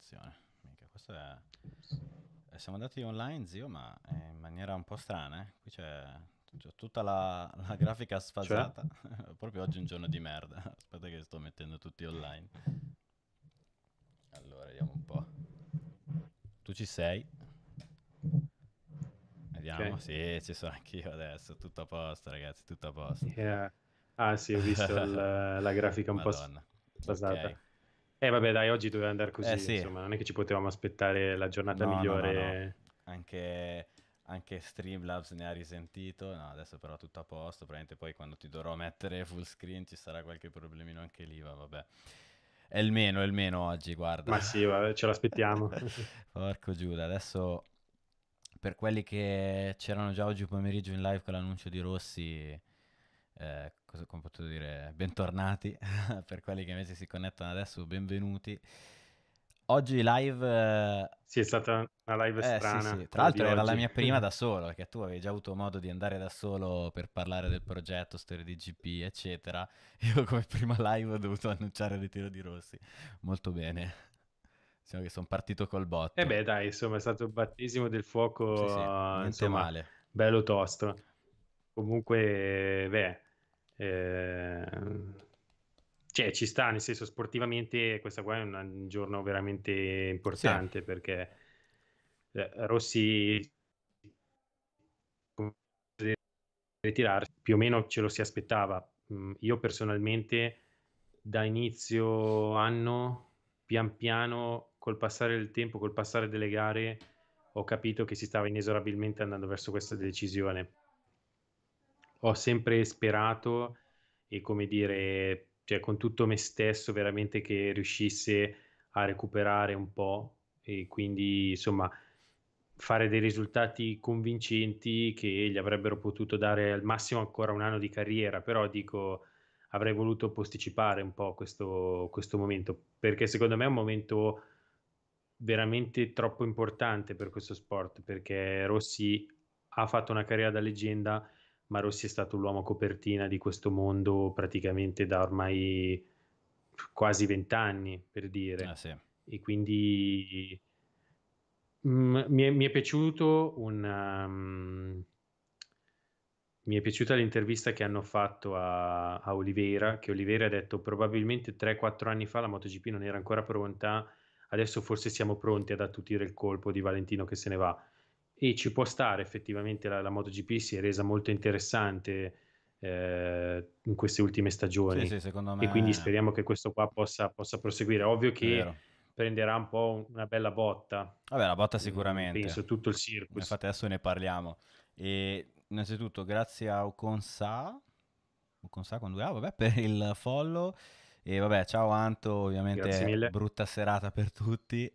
attenzione. Mica, questo è... Eh, siamo andati online, zio, ma in maniera un po' strana. Eh. Qui c'è, c'è tutta la, la, grafica sfasata. Cioè? Proprio oggi è un giorno di merda. Aspetta che sto mettendo tutti online. Allora, vediamo un po'. Tu ci sei? Vediamo, okay. sì, ci sono anch'io adesso, tutto a posto ragazzi, tutto a posto. Yeah. Ah sì, ho visto il, la grafica un Madonna. po' basata. Okay. Eh vabbè dai, oggi doveva andare così, eh, sì. insomma, non è che ci potevamo aspettare la giornata no, migliore. No, no, anche, anche, Streamlabs ne ha risentito, no, adesso però tutto a posto, probabilmente poi quando ti dovrò mettere full screen ci sarà qualche problemino anche lì, ma vabbè. È il meno, è il meno oggi, guarda. Ma sì, vabbè, ce l'aspettiamo. Porco Giuda, adesso per quelli che c'erano già oggi pomeriggio in live con l'annuncio di Rossi, eh, cosa come posso dire, bentornati per quelli che invece si connettono adesso, benvenuti. Oggi live... Eh, sì, è stata una live eh, strana. Sì, sì. Tra l'altro era la mia prima da solo, perché tu avevi già avuto modo di andare da solo per parlare del progetto, storia di GP, eccetera. Io come prima live ho dovuto annunciare il ritiro di Rossi. Molto bene. Diciamo che sono partito col bot. E eh beh dai, insomma è stato il battesimo del fuoco. Sì, sì, uh, insomma, male. Bello tosto. Comunque, beh Ehm, cioè, ci sta, nel senso, sportivamente questa qua è un, giorno veramente importante sì. perché eh, Rossi ritirarsi più o meno ce lo si aspettava. Mm, io personalmente da inizio anno, pian piano, col passare del tempo, col passare delle gare, ho capito che si stava inesorabilmente andando verso questa decisione ho sempre sperato e come dire, cioè con tutto me stesso veramente che riuscisse a recuperare un po' e quindi insomma fare dei risultati convincenti che gli avrebbero potuto dare al massimo ancora un anno di carriera, però dico avrei voluto posticipare un po' questo, questo momento perché secondo me è un momento veramente troppo importante per questo sport perché Rossi ha fatto una carriera da leggenda ma Rossi è stato l'uomo copertina di questo mondo praticamente da ormai quasi vent'anni, per dire. Ah, sì. E quindi mm, mi, è, mi, è, piaciuto una, um, mi è piaciuta l'intervista che hanno fatto a, a Oliveira, che Oliveira ha detto probabilmente 3-4 anni fa la MotoGP non era ancora pronta, adesso forse siamo pronti ad attutire il colpo di Valentino che se ne va e ci può stare effettivamente la, la MotoGP si è resa molto interessante eh, in queste ultime stagioni sì, sì, me... e quindi speriamo che questo qua possa, possa proseguire ovvio che prenderà un po' una bella botta vabbè la botta mm, sicuramente penso tutto il circus infatti adesso ne parliamo e innanzitutto grazie a Oconsa Oconsa con due A vabbè per il follow e vabbè ciao Anto ovviamente brutta serata per tutti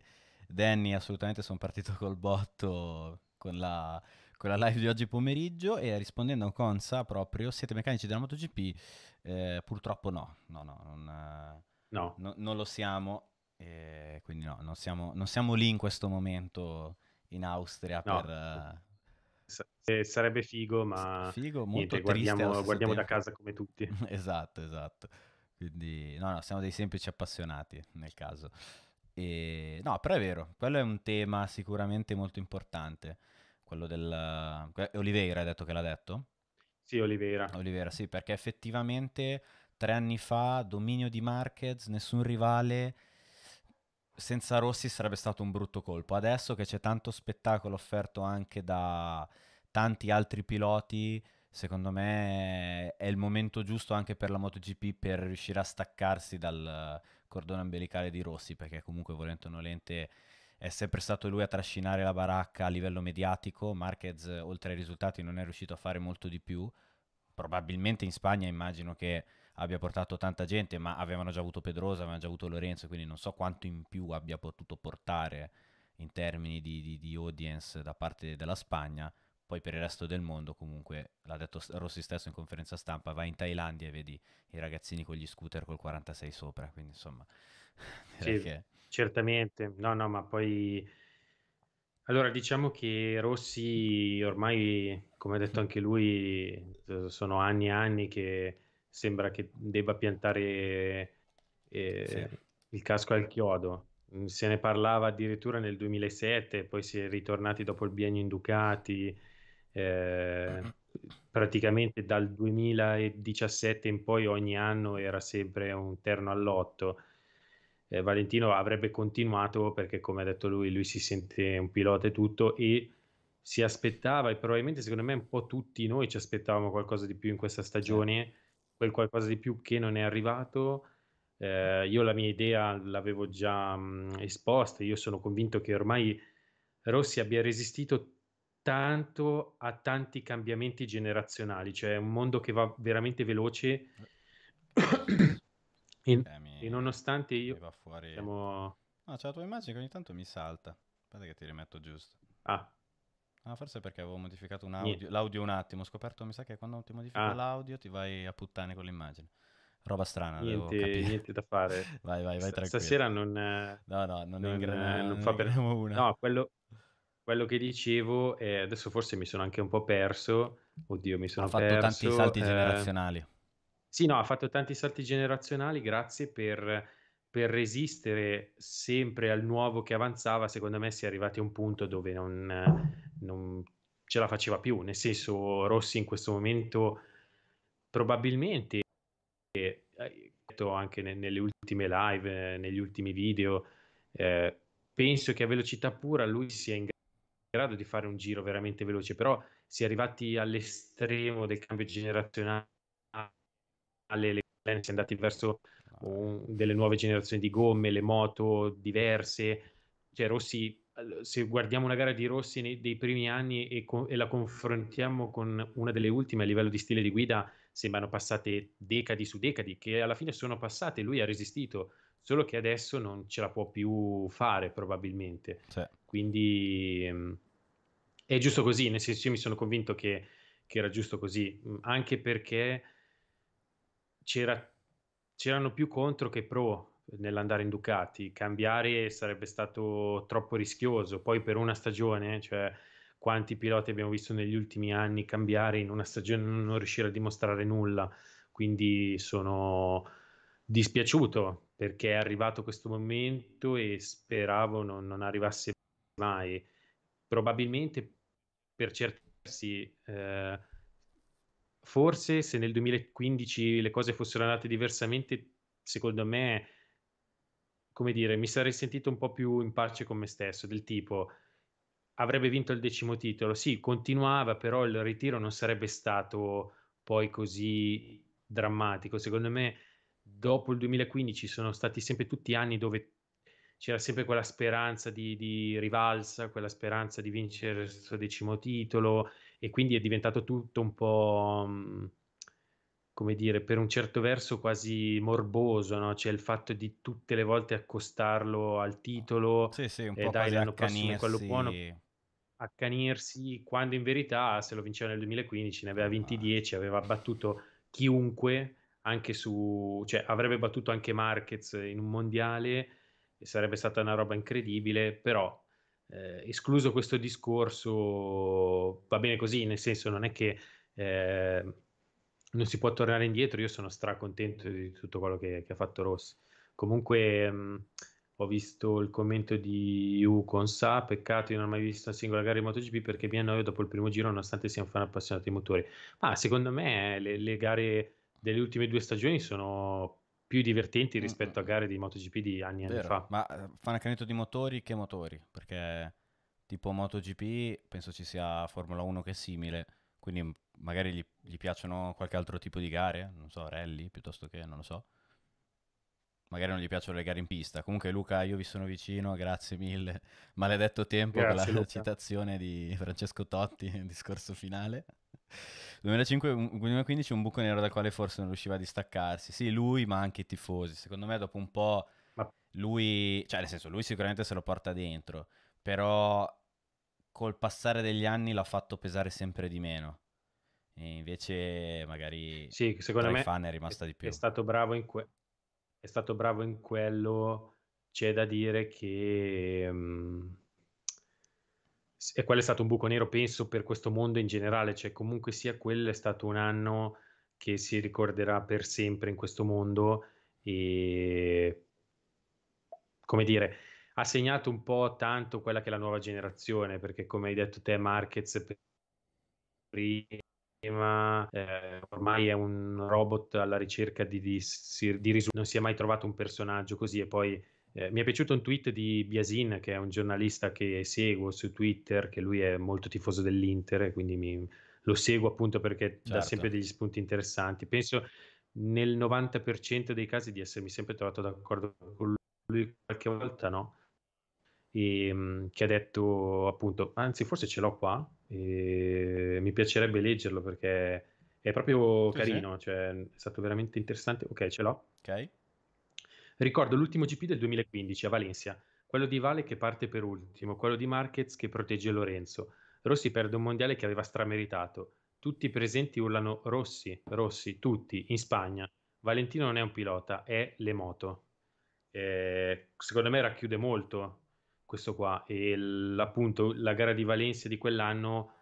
Danny assolutamente sono partito col botto con la, con la live di oggi pomeriggio e rispondendo a Consa proprio, siete meccanici della MotoGP? Eh, purtroppo no, no, no, non, no. no non lo siamo, eh, quindi no, non siamo, non siamo, lì in questo momento in Austria no. per... S- eh, sarebbe figo, ma figo, molto niente, guardiamo, guardiamo da casa come tutti. esatto, esatto. Quindi no, no, siamo dei semplici appassionati nel caso. E, no, però è vero, quello è un tema sicuramente molto importante. Quello del... Eh, Oliveira hai detto che l'ha detto? Sì, Oliveira. Oliveira, sì, perché effettivamente tre anni fa dominio di Marquez, nessun rivale senza Rossi sarebbe stato un brutto colpo. Adesso che c'è tanto spettacolo offerto anche da tanti altri piloti, secondo me è il momento giusto anche per la MotoGP per riuscire a staccarsi dal cordone ombelicale di Rossi, perché comunque volente o nolente è sempre stato lui a trascinare la baracca a livello mediatico, Marquez oltre ai risultati non è riuscito a fare molto di più, probabilmente in Spagna immagino che abbia portato tanta gente, ma avevano già avuto Pedrosa, avevano già avuto Lorenzo, quindi non so quanto in più abbia potuto portare in termini di, di, di audience da parte della Spagna, poi per il resto del mondo comunque l'ha detto Rossi stesso in conferenza stampa vai in Thailandia e vedi i ragazzini con gli scooter col 46 sopra quindi insomma sì, Certamente, no, no, ma poi allora diciamo che Rossi ormai, come ha detto anche lui, sono anni e anni che sembra che debba piantare eh, sì. il casco al chiodo. Mm, se ne parlava addirittura nel 2007, poi si è ritornati dopo il biennio in Ducati. Eh, praticamente dal 2017 in poi ogni anno era sempre un terno all'otto eh, Valentino avrebbe continuato perché, come ha detto lui, lui si sente un pilota e tutto e si aspettava e probabilmente secondo me un po' tutti noi ci aspettavamo qualcosa di più in questa stagione, certo. quel qualcosa di più che non è arrivato. Eh, io la mia idea l'avevo già mh, mm, esposta, io sono convinto che ormai Rossi abbia resistito tanto a tanti cambiamenti generazionali, cioè un mondo che va veramente veloce. Eh. In, eh, mi, e nonostante io... Mi fuori... Siamo... No, c'è la tua immagine che ogni tanto mi salta. Aspetta che ti rimetto giusto. Ah. Ah, forse perché avevo modificato un audio, l'audio un attimo. Ho scoperto, mi sa che quando ti modifico ah. l'audio ti vai a puttane con l'immagine. Roba strana, niente, niente da fare. vai, vai, vai tranquillo. Stasera non... Eh, no, no, non, non, ingra- eh, non fa per... una. No, quello, quello che dicevo, eh, adesso forse mi sono anche un po' perso. Oddio, mi sono Ho perso. Ho fatto tanti salti eh... generazionali. Sì, no, ha fatto tanti salti generazionali, grazie per, per resistere sempre al nuovo che avanzava. Secondo me si è arrivati a un punto dove non, non ce la faceva più. Nel senso, Rossi in questo momento probabilmente, eh, detto anche nelle ultime live, eh, negli ultimi video, eh, penso che a velocità pura lui sia in grado di fare un giro veramente veloce, però si è arrivati all'estremo del cambio generazionale le gomme, si è andati verso uh, delle nuove generazioni di gomme, le moto diverse. Cioè, Rossi, se guardiamo una gara di Rossi nei, dei primi anni e, co- e la confrontiamo con una delle ultime a livello di stile di guida, sembrano passate decadi su decadi, che alla fine sono passate, lui ha resistito solo che adesso non ce la può più fare probabilmente. Sì. Quindi ehm, è giusto così, nel senso io mi sono convinto che, che era giusto così, anche perché c'era, c'erano più contro che pro nell'andare in Ducati, cambiare sarebbe stato troppo rischioso, poi per una stagione, cioè quanti piloti abbiamo visto negli ultimi anni cambiare in una stagione e non riuscire a dimostrare nulla, quindi sono dispiaciuto perché è arrivato questo momento e speravo non, non arrivasse mai, probabilmente per certi versi... Eh, forse se nel 2015 le cose fossero andate diversamente, secondo me, come dire, mi sarei sentito un po' più in pace con me stesso, del tipo avrebbe vinto il decimo titolo, sì, continuava, però il ritiro non sarebbe stato poi così drammatico. Secondo me, dopo il 2015 sono stati sempre tutti anni dove c'era sempre quella speranza di, di rivalsa, quella speranza di vincere il suo decimo titolo e quindi è diventato tutto un po', mhmm, come dire, per un certo verso quasi morboso, no? Cioè il fatto di tutte le volte accostarlo al titolo, sì, sì, un eh, po' eh, dai, l'anno prossimo quello buono accanirsi quando in verità se lo vinceva nel 2015 ne aveva ah. vinti 10, aveva battuto chiunque anche su, cioè avrebbe battuto anche Marquez in un mondiale e sarebbe stata una roba incredibile, però eh, escluso questo discorso, va bene così, nel senso non è che eh, non si può tornare indietro, io sono stracontento di tutto quello che, che ha fatto Rossi. Comunque mh, mm, ho visto il commento di U con Sa, peccato io non ho mai visto una singola gara di MotoGP perché mi annoio dopo il primo giro nonostante sia un fan appassionato di motori. Ma secondo me eh, le, le gare delle ultime due stagioni sono più divertenti mm, rispetto mm-hmm. a mm. gare di MotoGP di anni e anni fa. Ma eh, fa un accanito di motori, che motori? Perché tipo MotoGP penso ci sia Formula 1 che è simile, quindi magari gli, gli piacciono qualche altro tipo di gare, non so, rally piuttosto che, non lo so. Magari non gli piacciono le gare in pista. Comunque Luca, io vi sono vicino, grazie mille. Maledetto tempo grazie, per la Luca. citazione di Francesco Totti nel discorso finale. 2015 un buco nero dal quale forse non riusciva a distaccarsi. Sì, lui, ma anche i tifosi. Secondo me dopo un po' lui, cioè nel senso, lui sicuramente se lo porta dentro, però col passare degli anni l'ha fatto pesare sempre di meno. E invece magari sì, secondo me fan è rimasta è, di più. È stato bravo in que- è stato bravo in quello c'è da dire che um e quello è stato un buco nero, penso, per questo mondo in generale, cioè comunque sia quello è stato un anno che si ricorderà per sempre in questo mondo e come dire ha segnato un po' tanto quella che è la nuova generazione perché come hai detto te Markets, prima eh, ormai è un robot alla ricerca di, di, di risultati non si è mai trovato un personaggio così e poi eh, mi è piaciuto un tweet di Biasin, che è un giornalista che seguo su Twitter, che lui è molto tifoso dell'Inter, e quindi mi, lo seguo appunto perché certo. dà sempre degli spunti interessanti. Penso nel 90% dei casi di essermi sempre trovato d'accordo con lui, qualche volta no. E, ehm, che ha detto appunto, anzi forse ce l'ho qua, e ehm, mi piacerebbe leggerlo perché è proprio sì, carino, sì. Cioè, è stato veramente interessante. Ok, ce l'ho. Ok. Ricordo l'ultimo GP del 2015 a Valencia, quello di Vale che parte per ultimo, quello di Marquez che protegge Lorenzo. Rossi perde un mondiale che aveva strameritato. Tutti i presenti urlano Rossi, Rossi, tutti, in Spagna. Valentino non è un pilota, è le moto. Eh, secondo me racchiude molto questo qua e l- appunto la gara di Valencia di quell'anno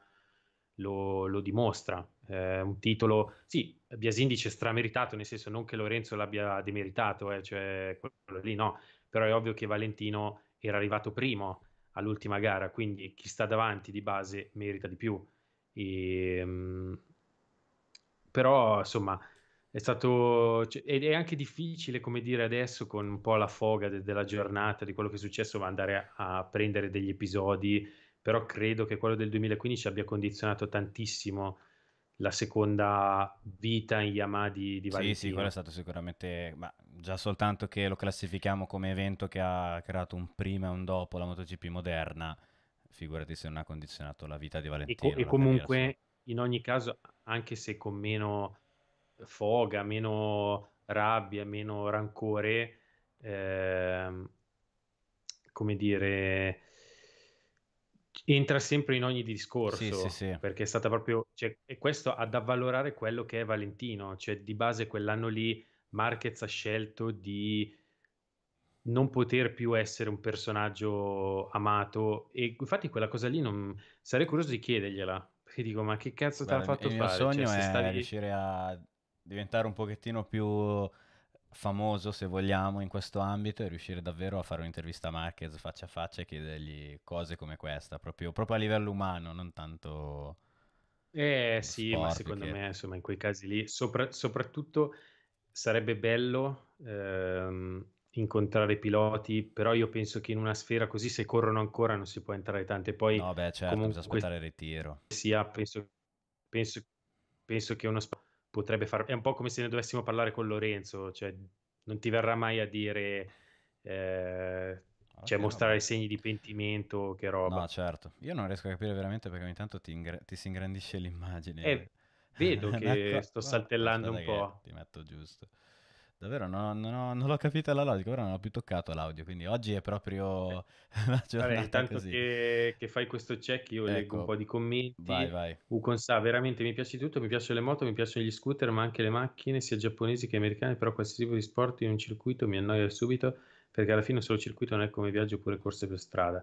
lo, lo dimostra. Eh, un titolo, sì, Biasin dice strameritato, nel senso non che Lorenzo l'abbia demeritato, eh, cioè quello lì no, però è ovvio che Valentino era arrivato primo all'ultima gara, quindi chi sta davanti di base merita di più. E, ehm, però insomma è stato cioè, ed è anche difficile come dire adesso con un po' la foga de- della giornata di quello che è successo andare a, a prendere degli episodi però credo che quello del 2015 abbia condizionato tantissimo la seconda vita in Yamaha di, di Valentino. Sì, sì, quello è stato sicuramente, ma già soltanto che lo classifichiamo come evento che ha creato un prima e un dopo la MotoGP moderna, figurati se non ha condizionato la vita di Valentino. E, co- e comunque, carriera. in ogni caso, anche se con meno foga, meno rabbia, meno rancore, ehm, come dire, entra sempre in ogni discorso sì, sì, sì. perché è stata proprio cioè, e questo ad avvalorare quello che è Valentino cioè di base quell'anno lì Marquez ha scelto di non poter più essere un personaggio amato e infatti quella cosa lì non... sarei curioso di chiedergliela perché dico ma che cazzo ti ha fatto il fare il mio cioè, sogno cioè, è stavi... riuscire a diventare un pochettino più famoso, se vogliamo, in questo ambito e riuscire davvero a fare un'intervista a Marquez faccia a faccia e chiedergli cose come questa, proprio, proprio a livello umano, non tanto... Eh sì, ma secondo che... me, insomma, in quei casi lì, sopra- soprattutto sarebbe bello ehm, incontrare piloti, però io penso che in una sfera così, se corrono ancora, non si può entrare tante. Poi, no, beh, certo, bisogna aspettare il ritiro. Sia, penso, penso, penso che uno spazio potrebbe far... È un po' come se ne dovessimo parlare con Lorenzo, cioè non ti verrà mai a dire... Eh, cioè mostrare no. segni di pentimento, che roba. No, certo. Io non riesco a capire veramente perché ogni tanto ti, ingre- ti si ingrandisce l'immagine. Eh, vedo che sto saltellando un po'. Ti metto giusto. Davvero, non, non, non l'ho capita la logica, ora non ho più toccato l'audio, quindi oggi è proprio eh. la giornata Vabbè, tanto così. Che, che, fai questo check, io ecco. leggo un po' di commenti. Vai, vai. Ucon sa, veramente mi piace tutto, mi piacciono le moto, mi piacciono gli scooter, ma anche le macchine, sia giapponesi che americane, però qualsiasi tipo di sport in un circuito mi annoia subito, perché alla fine solo circuito non è come viaggio oppure corse per strada.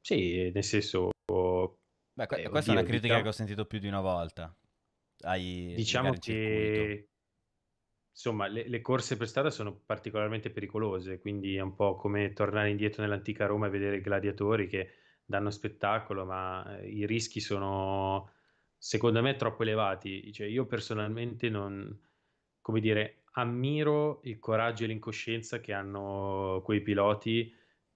Sì, nel senso... Beh, eh, questa oddio, è una critica diciamo... che ho sentito più di una volta. Ai, diciamo che... Circuito insomma, le, le, corse per strada sono particolarmente pericolose, quindi è un po' come tornare indietro nell'antica Roma e vedere i gladiatori che danno spettacolo, ma eh, i rischi sono secondo me troppo elevati. Cioè, io personalmente non, come dire, ammiro il coraggio e l'incoscienza che hanno quei piloti,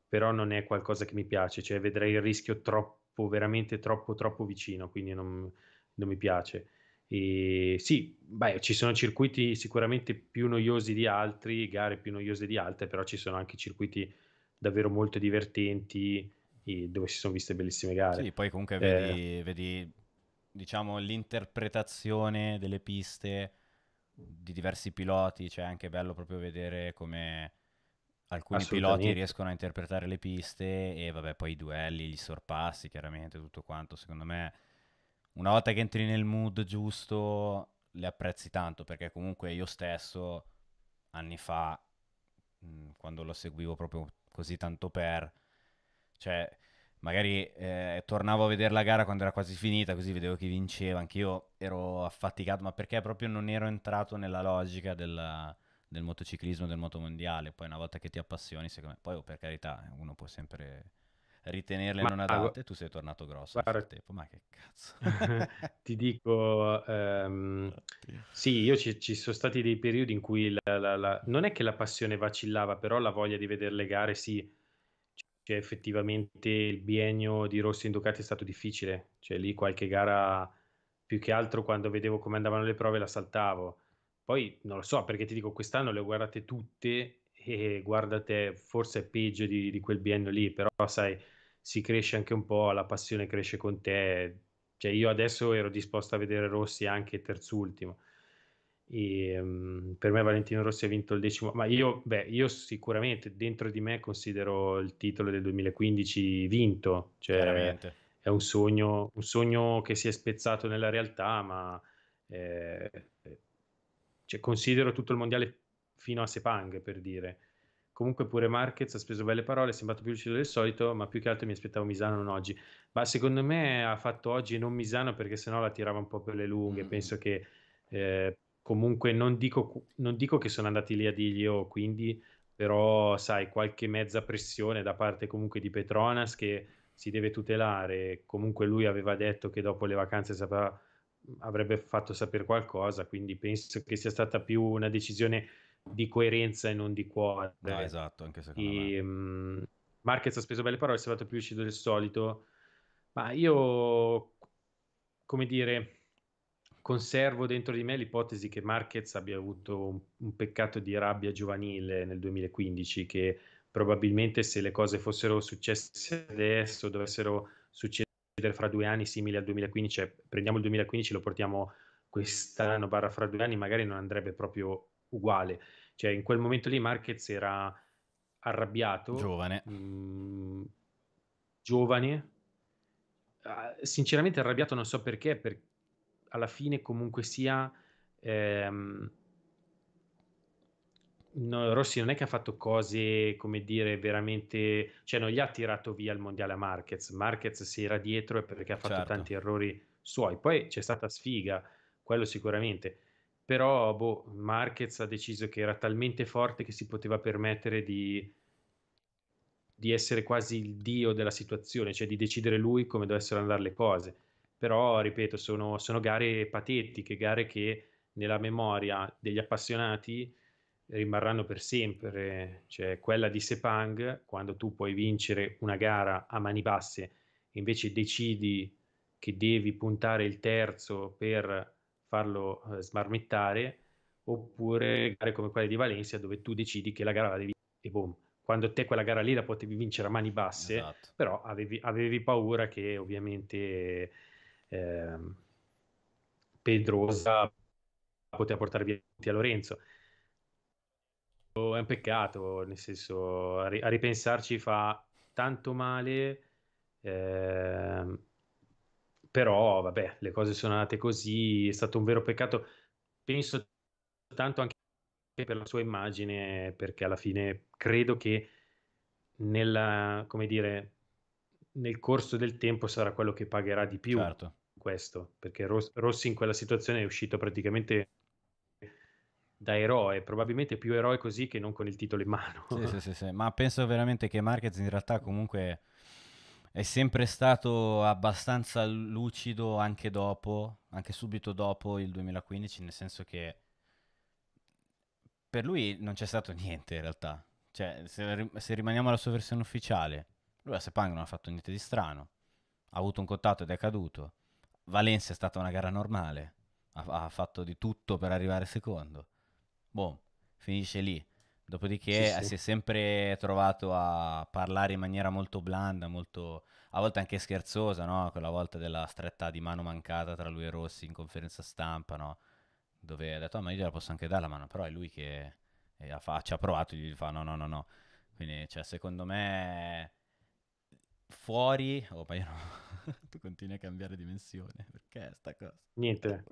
però non è qualcosa che mi piace, cioè vedrei il rischio troppo, veramente troppo, troppo vicino, quindi non, non mi piace. E sì, beh, ci sono circuiti sicuramente più noiosi di altri, gare più noiose di altre, però ci sono anche circuiti davvero molto divertenti dove si sono viste bellissime gare. Sì, poi comunque vedi, eh... vedi diciamo, l'interpretazione delle piste di diversi piloti, cioè è anche bello proprio vedere come alcuni piloti riescono a interpretare le piste e vabbè, poi i duelli, gli sorpassi, chiaramente tutto quanto, secondo me una volta che entri nel mood giusto le apprezzi tanto perché comunque io stesso anni fa mh, mm, quando lo seguivo proprio così tanto per cioè magari eh, tornavo a vedere la gara quando era quasi finita così vedevo chi vinceva anch'io ero affaticato ma perché proprio non ero entrato nella logica della, del motociclismo del motomondiale poi una volta che ti appassioni secondo me poi oh, per carità uno può sempre ritenerle ma, non adatte, tu sei tornato grosso guarda, nel frattempo, ma che cazzo. ti dico, ehm, sì, io ci, ci, sono stati dei periodi in cui la, la, la, non è che la passione vacillava, però la voglia di vedere le gare sì. Cioè, effettivamente il biennio di Rossi in Ducati è stato difficile, cioè lì qualche gara più che altro quando vedevo come andavano le prove la saltavo. Poi non lo so perché ti dico, quest'anno le ho guardate tutte e guardate, forse è peggio di, di quel biennio lì, però sai, si cresce anche un po', la passione cresce con te. Cioè, io adesso ero disposto a vedere Rossi anche terzultimo. E, um, per me Valentino Rossi ha vinto il decimo, ma io, beh, io sicuramente dentro di me considero il titolo del 2015 vinto, cioè è un sogno, un sogno che si è spezzato nella realtà, ma eh, cioè, considero tutto il mondiale fino a Sepang per dire, Comunque pure Marquez ha speso belle parole, è sembrato più lucido del solito, ma più che altro mi aspettavo Misano non oggi. Ma secondo me ha fatto oggi e non Misano perché sennò la tirava un po' per le lunghe. Mm. Penso che eh, comunque non dico, non dico, che sono andati lì a dirgli oh, quindi, però sai, qualche mezza pressione da parte comunque di Petronas che si deve tutelare. Comunque lui aveva detto che dopo le vacanze sapeva avrebbe fatto sapere qualcosa, quindi penso che sia stata più una decisione di coerenza e non di cuore. No, ah, esatto, anche secondo e, me. Ehm, Marquez ha speso belle parole, è stato più lucido del solito, ma io, come dire, conservo dentro di me l'ipotesi che Marquez abbia avuto un, un peccato di rabbia giovanile nel 2015, che probabilmente se le cose fossero successe adesso, dovessero succedere fra due anni simili al 2015, cioè prendiamo il 2015 e lo portiamo quest'anno barra fra due anni, magari non andrebbe proprio uguale. Cioè, in quel momento lì Marquez era arrabbiato. Giovane. Mh, mm, giovane. Uh, sinceramente arrabbiato non so perché, perché alla fine comunque sia... Ehm, no, Rossi non è che ha fatto cose, come dire, veramente... Cioè, non gli ha tirato via il mondiale a Marquez. Marquez si era dietro perché ha fatto certo. tanti errori suoi. Poi c'è stata sfiga, quello sicuramente però boh, Marquez ha deciso che era talmente forte che si poteva permettere di, di essere quasi il dio della situazione, cioè di decidere lui come dovessero andare le cose. Però, ripeto, sono, sono gare patetiche, gare che nella memoria degli appassionati rimarranno per sempre. Cioè, quella di Sepang, quando tu puoi vincere una gara a mani basse, invece decidi che devi puntare il terzo per farlo eh, smarmittare, oppure gare come quelle di Valencia dove tu decidi che la gara la devi e boom. Quando te quella gara lì la potevi vincere a mani basse, esatto. però avevi, avevi, paura che ovviamente eh, Pedrosa poteva portare via a Lorenzo. È un peccato, nel senso, a, ripensarci fa tanto male. Eh, però vabbè, le cose sono andate così, è stato un vero peccato, penso tanto anche per la sua immagine, perché alla fine credo che nella, come dire, nel corso del tempo sarà quello che pagherà di più certo. questo, perché Rossi in quella situazione è uscito praticamente da eroe, probabilmente più eroe così che non con il titolo in mano. Sì, sì, sì, sì. ma penso veramente che Marquez in realtà comunque è sempre stato abbastanza lucido anche dopo, anche subito dopo il 2015, nel senso che per lui non c'è stato niente in realtà. Cioè, se, se rimaniamo alla sua versione ufficiale, lui a Sepang non ha fatto niente di strano, ha avuto un contatto ed è caduto. Valencia è stata una gara normale, ha, ha fatto di tutto per arrivare secondo. Boh, finisce lì. Dopodiché sì, si è sempre trovato a parlare in maniera molto blanda, molto, a volte anche scherzosa, no? quella volta della stretta di mano mancata tra lui e Rossi in conferenza stampa, no? dove ha detto oh, ma io gliela posso anche dare la mano, però è lui che fa, ci ha provato, gli fa no no no no. Quindi cioè, secondo me fuori... Oh ma io no, tu continui a cambiare dimensione, perché sta cosa? Niente.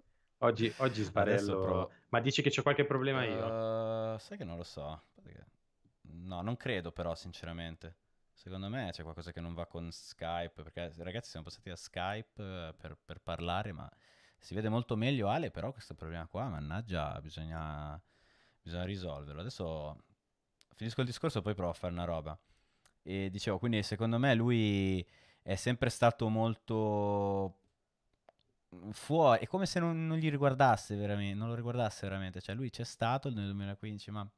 Oggi, oggi sbarello. Ma dici che c'è qualche problema io? Uh, sai che non lo so. No, non credo però, sinceramente. Secondo me c'è qualcosa che non va con Skype, perché ragazzi siamo passati a Skype eh, per, per parlare, ma si vede molto meglio Ale, però questo problema qua, mannaggia, bisogna, bisogna risolverlo. Adesso finisco il discorso, e poi provo a fare una roba. E dicevo, quindi secondo me lui è sempre stato molto fuori, è come se non, non gli riguardasse veramente, non lo riguardasse veramente, cioè lui c'è stato nel 2015, ma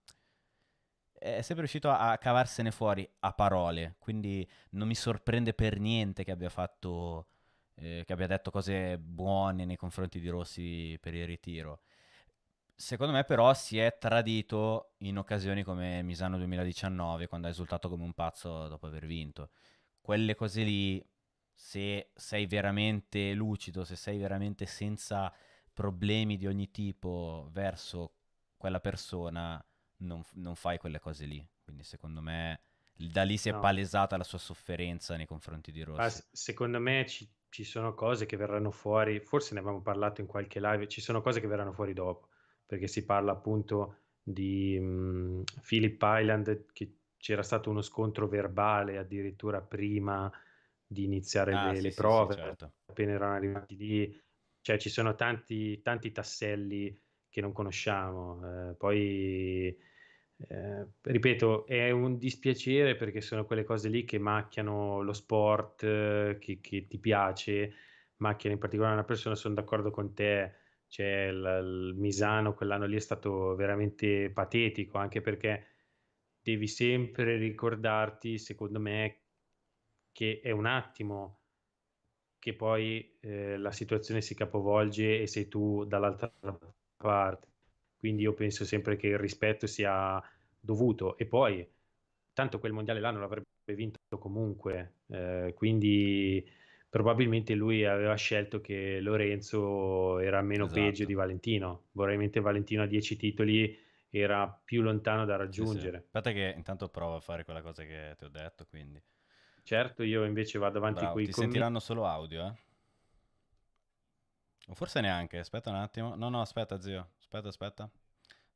è sempre riuscito a, cavarsene fuori a parole, quindi non mi sorprende per niente che abbia fatto eh, che abbia detto cose buone nei confronti di Rossi per il ritiro. Secondo me però si è tradito in occasioni come Misano 2019 quando ha esultato come un pazzo dopo aver vinto. Quelle cose lì se sei veramente lucido, se sei veramente senza problemi di ogni tipo verso quella persona, non, non fai quelle cose lì. Quindi secondo me da lì si è no. palesata la sua sofferenza nei confronti di Rossi. Ma secondo me ci, ci, sono cose che verranno fuori, forse ne abbiamo parlato in qualche live, ci sono cose che verranno fuori dopo, perché si parla appunto di um, mm, Philip Island che c'era stato uno scontro verbale addirittura prima di iniziare ah, le, sì, le, prove, sì, certo. appena erano arrivati lì, cioè ci sono tanti, tanti tasselli che non conosciamo, eh, poi eh, ripeto è un dispiacere perché sono quelle cose lì che macchiano lo sport eh, che, che, ti piace, macchiano in particolare una persona, sono d'accordo con te, cioè il, il Misano quell'anno lì è stato veramente patetico anche perché devi sempre ricordarti secondo me che è un attimo che poi eh, la situazione si capovolge e sei tu dall'altra parte. Quindi io penso sempre che il rispetto sia dovuto e poi tanto quel mondiale là non l'avrebbe vinto comunque, eh, quindi probabilmente lui aveva scelto che Lorenzo era meno esatto. peggio di Valentino. Probabilmente Valentino a 10 titoli era più lontano da raggiungere. Sì, sì. Aspetta che intanto provo a fare quella cosa che ti ho detto, quindi Certo, io invece vado avanti Bravo, qui. Ti com- sentiranno solo audio, eh? O forse neanche, aspetta un attimo. No, no, aspetta, zio. Aspetta, aspetta.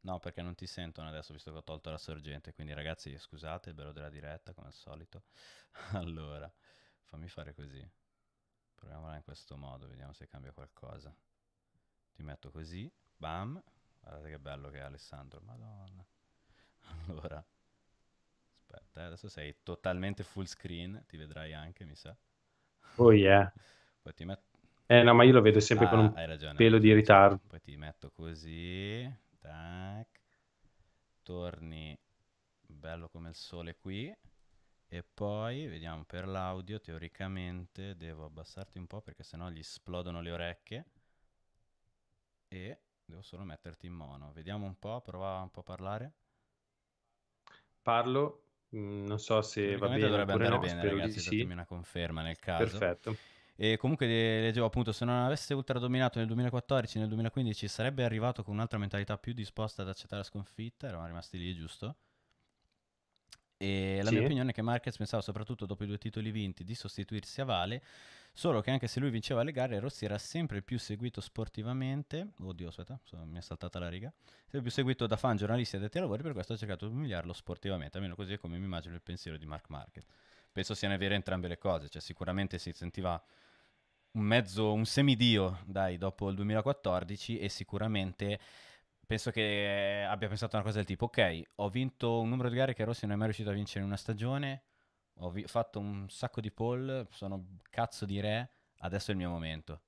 No, perché non ti sentono adesso, visto che ho tolto la sorgente. Quindi, ragazzi, scusate il bello della diretta, come al solito. allora, fammi fare così. Proviamola in questo modo, vediamo se cambia qualcosa. Ti metto così, bam. Guardate che bello che è Alessandro, madonna. Allora, Aspetta, eh, adesso sei totalmente full screen, ti vedrai anche, mi sa. Oh yeah. Poi ti metto... Eh no, ma io lo vedo sempre ah, con un ah, ragione, pelo di certo. ritardo. Poi ti metto così, tac, torni bello come il sole qui e poi vediamo per l'audio teoricamente devo abbassarti un po' perché sennò gli esplodono le orecchie e devo solo metterti in mono. Vediamo un po', prova un po' a parlare. Parlo Mhmm, non so se va bene dovrebbe andare no, bene, ragazzi, sì. fatemi una conferma nel caso. Perfetto. E comunque leggevo appunto se non avesse ultra dominato nel 2014 nel 2015 sarebbe arrivato con un'altra mentalità più disposta ad accettare la sconfitta, eravamo rimasti lì giusto? E la sì. mia opinione è che Marquez pensava soprattutto dopo i due titoli vinti di sostituirsi a Vale, solo che anche se lui vinceva le gare, Rossi era sempre più seguito sportivamente. Oddio, aspetta, mi è saltata la riga. Sempre più seguito da fan, giornalisti e addetti ai lavori, per questo ha cercato di umiliarlo sportivamente. Almeno così è come mi immagino il pensiero di Mark Marquez. Penso siano vere entrambe le cose, cioè sicuramente si sentiva un mezzo, un semidio, dai, dopo il 2014 e sicuramente penso che abbia pensato una cosa del tipo, ok, ho vinto un numero di gare che Rossi non è mai riuscito a vincere in una stagione, ho vi- fatto un sacco di poll, sono cazzo di re, adesso è il mio momento.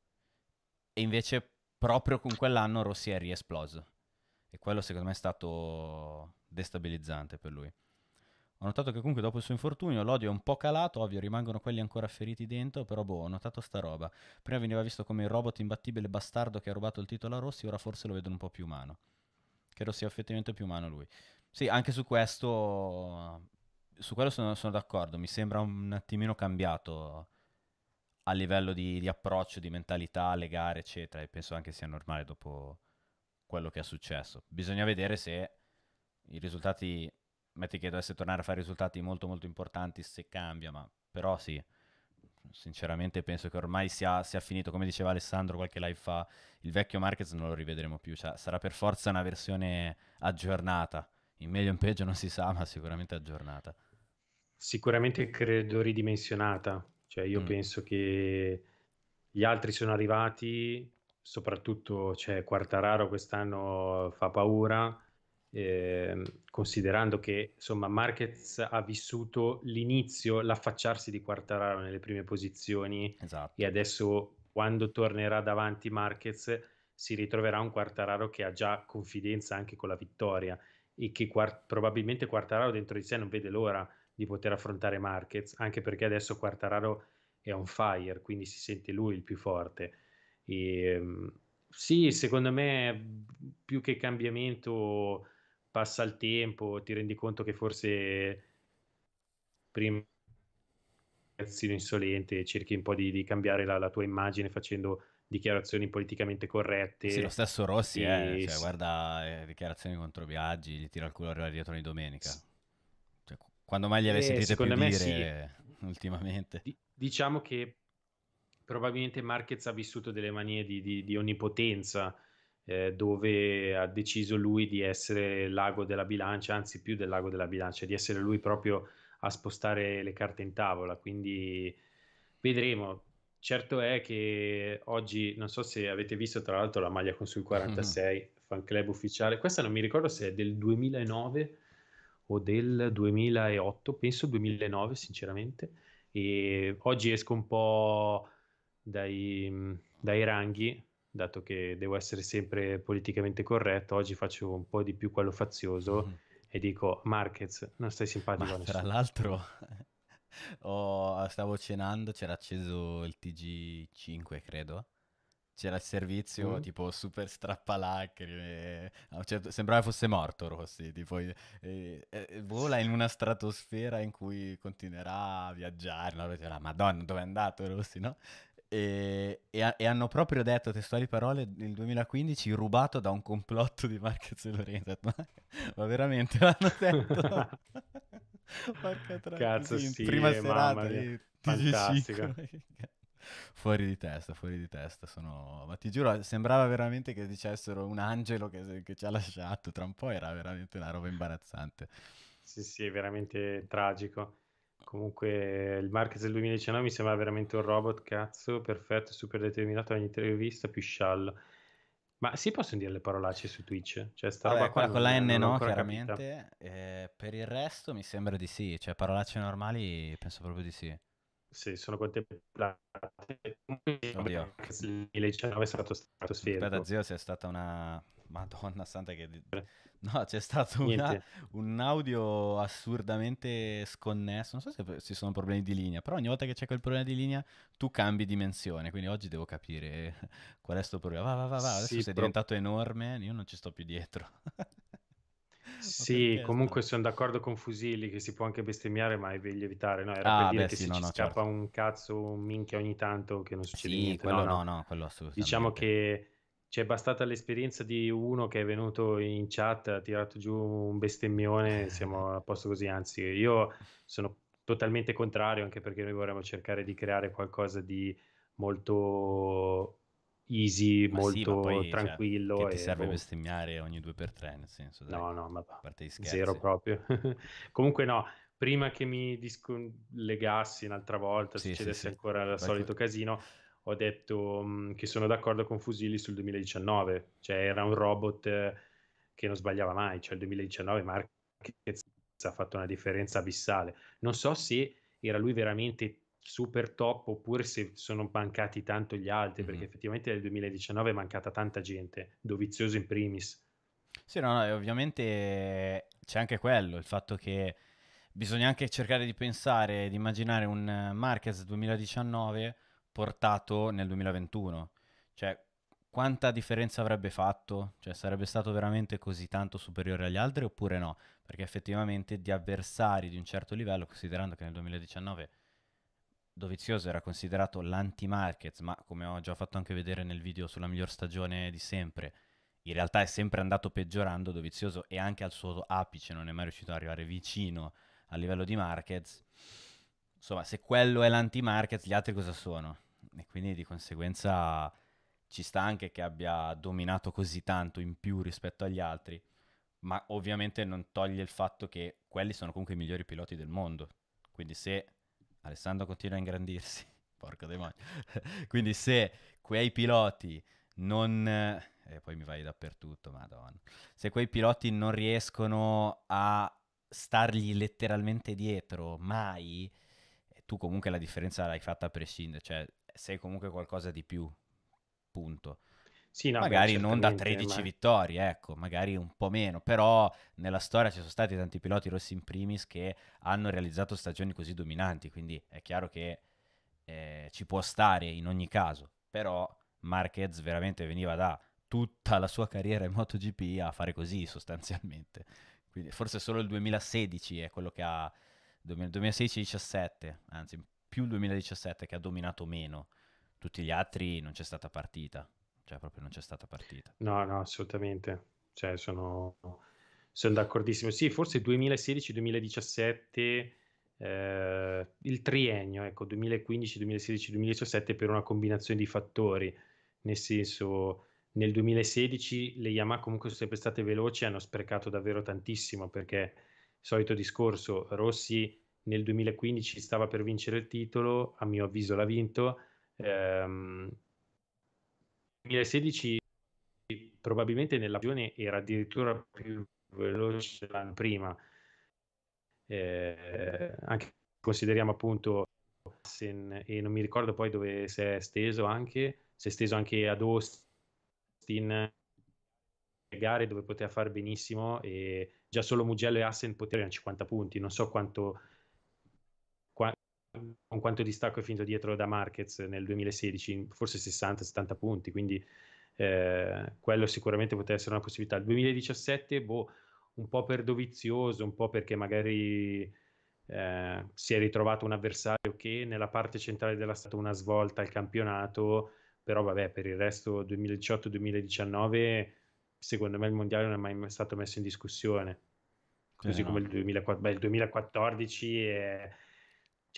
E invece proprio con quell'anno Rossi è riesploso. E quello secondo me è stato destabilizzante per lui. Ho notato che comunque dopo il suo infortunio l'odio è un po' calato, ovvio rimangono quelli ancora feriti dentro, però boh, ho notato sta roba. Prima veniva visto come il robot imbattibile bastardo che ha rubato il titolo a Rossi, ora forse lo vedono un po' più umano. Credo sia effettivamente più umano lui. Sì, anche su questo, su quello sono, sono d'accordo, mi sembra un attimino cambiato a livello di, di approccio, di mentalità le gare, eccetera, e penso anche sia normale dopo quello che è successo. Bisogna vedere se i risultati metti che dovesse tornare a fare risultati molto molto importanti se cambia, ma però sì, sinceramente penso che ormai sia, sia finito, come diceva Alessandro qualche live fa, il vecchio Marquez non lo rivedremo più, cioè, sarà per forza una versione aggiornata, in meglio o in peggio non si sa, ma sicuramente aggiornata. Sicuramente credo ridimensionata, cioè io mm. penso che gli altri sono arrivati, soprattutto cioè, Quartararo quest'anno fa paura, Ehm, considerando che insomma Marquez ha vissuto l'inizio, l'affacciarsi di Quartararo nelle prime posizioni esatto. e adesso quando tornerà davanti Marquez si ritroverà un Quartararo che ha già confidenza anche con la vittoria e che quart- probabilmente Quartararo dentro di sé non vede l'ora di poter affrontare Marquez, anche perché adesso Quartararo è on fire, quindi si sente lui il più forte. E, ehm, sì, secondo me più che cambiamento passa il tempo, ti rendi conto che forse prima ragazzino insolente, cerchi un po' di, di cambiare la, la, tua immagine facendo dichiarazioni politicamente corrette. Sì, lo stesso Rossi, e... eh, cioè, guarda eh, dichiarazioni contro Viaggi, gli tira il culo alla dietro di domenica. Cioè, quando mai gliele avessi eh, sentite più me dire sì. ultimamente? D- diciamo che probabilmente Marquez ha vissuto delle manie di, di, di onnipotenza eh, dove ha deciso lui di essere l'ago della bilancia, anzi più del lago della bilancia, di essere lui proprio a spostare le carte in tavola. Quindi vedremo. Certo è che oggi, non so se avete visto tra l'altro la maglia con sul 46, mm-hmm. fan club ufficiale, questa non mi ricordo se è del 2009 o del 2008, penso 2009 sinceramente, e oggi esco un po' dai, dai ranghi dato che devo essere sempre politicamente corretto, oggi faccio un po' di più quello fazioso mm. e dico Marquez, non stai simpatico. Ma, tra l'altro oh, stavo cenando, c'era acceso il TG5 credo, c'era il servizio mm. tipo super strappalacrime, certo, sembrava fosse morto Rossi, tipo, e, eh, e, eh, eh, vola in una stratosfera in cui continuerà a viaggiare, no? Ah, Madonna dove è andato Rossi, no? E, e, e, hanno proprio detto, testuali parole, nel 2015 rubato da un complotto di Marquez e Lorenzo. Ma, ma veramente l'hanno detto? Porca Cazzo sì, prima serata di Fantastica. Fuori di testa, fuori di testa. Sono... Ma ti giuro, sembrava veramente che dicessero un angelo che, che ci ha lasciato. Tra un po' era veramente una roba imbarazzante. Sì, sì, veramente tragico. Comunque il Marquez del 2019 mi sembra veramente un robot, cazzo, perfetto, super determinato ogni intervista, più sciallo. Ma si possono dire le parolacce su Twitch? Cioè, sta Vabbè, roba qua con la N no, chiaramente. Eh, per il resto mi sembra di sì, cioè parolacce normali penso proprio di sì. Sì, sono contemplate. Comunque il 2019 è stato stratosferico. Aspetta zio, se è stata una... Madonna santa che... No, c'è stato una, un audio assurdamente sconnesso. Non so se ci sono problemi di linea, però ogni volta che c'è quel problema di linea tu cambi dimensione. Quindi oggi devo capire qual è questo problema. Va, va, va, va. Adesso sì, sei pro... diventato enorme, io non ci sto più dietro. sì, comunque sono d'accordo con Fusilli che si può anche bestemmiare, ma è meglio evitare. No, era ah, per dire beh, che sì, se no, ci no, scappa certo. un cazzo, un minchia ogni tanto che non succede sì, niente. Quello no, no, no, quello assolutamente. Diciamo che c'è bastata l'esperienza di uno che è venuto in chat, ha tirato giù un bestemmione, siamo a posto così, anzi io sono totalmente contrario anche perché noi vorremmo cercare di creare qualcosa di molto easy, ma molto sì, poi, cioè, tranquillo. Cioè, ti serve boh. bestemmiare ogni due per tre, nel senso. Dai, no, no, ma a parte gli scherzi. zero proprio. Comunque no, prima che mi discollegassi un'altra volta, sì, succedesse sì, ancora il solito casino, ho detto mh, che sono d'accordo con Fusilli sul 2019, cioè era un robot eh, che non sbagliava mai, cioè il 2019 Marquez ha fatto una differenza abissale. Non so se era lui veramente super top oppure se sono mancati tanto gli altri, mm-hmm. perché mhm. effettivamente nel 2019 è mancata tanta gente, Dovizioso in primis. Sì, no, no, ovviamente c'è anche quello, il fatto che bisogna anche cercare di pensare, di immaginare un Marquez 2019 portato nel 2021. Cioè, quanta differenza avrebbe fatto? Cioè, sarebbe stato veramente così tanto superiore agli altri oppure no? Perché effettivamente di avversari di un certo livello, considerando che nel 2019 Dovizioso era considerato l'anti-markets, ma come ho già fatto anche vedere nel video sulla miglior stagione di sempre, in realtà è sempre andato peggiorando Dovizioso e anche al suo apice non è mai riuscito ad arrivare vicino a livello di markets. Insomma, se quello è l'anti-markets, gli altri cosa sono? e quindi di conseguenza ci sta anche che abbia dominato così tanto in più rispetto agli altri, ma ovviamente non toglie il fatto che quelli sono comunque i migliori piloti del mondo. Quindi se Alessandro continua a ingrandirsi, porco demonio, quindi se quei piloti non... e eh, poi mi vai dappertutto, madonna. Se quei piloti non riescono a stargli letteralmente dietro mai, eh, tu comunque la differenza l'hai fatta a prescindere, cioè sei comunque qualcosa di più, punto. Sì, no, magari beh, non da 13 ma... vittorie, ecco, magari un po' meno, però nella storia ci sono stati tanti piloti rossi in primis che hanno realizzato stagioni così dominanti, quindi è chiaro che eh, ci può stare in ogni caso, però Marquez veramente veniva da tutta la sua carriera in MotoGP a fare così sostanzialmente, quindi forse solo il 2016 è quello che ha, 2016-17, anzi più il 2017 che ha dominato meno, tutti gli altri non c'è stata partita, cioè proprio non c'è stata partita. No, no, assolutamente, cioè sono, sono d'accordissimo. Sì, forse 2016-2017... Eh, il triennio, ecco, 2015, 2016, 2017 per una combinazione di fattori, nel senso nel 2016 le Yamaha comunque sono sempre state veloci, hanno sprecato davvero tantissimo perché solito discorso, Rossi nel 2015 stava per vincere il titolo, a mio avviso l'ha vinto. Ehm, 2016 probabilmente nella visione era addirittura più veloce dell'anno prima. Eh, anche consideriamo appunto Assen, e non mi ricordo poi dove si è steso anche, si è steso anche ad Austin gare dove poteva fare benissimo e già solo Mugello e Assen potevano 50 punti, non so quanto con quanto distacco è finito dietro da Marquez nel 2016, forse 60-70 punti, quindi eh, quello sicuramente poteva essere una possibilità. Il 2017, boh, un po' per dovizioso, un po' perché magari eh, si è ritrovato un avversario che nella parte centrale della stata una svolta al campionato, però vabbè, per il resto 2018-2019 secondo me il mondiale non è mai stato messo in discussione. Così eh no. come il, 2004, beh, il 2014 è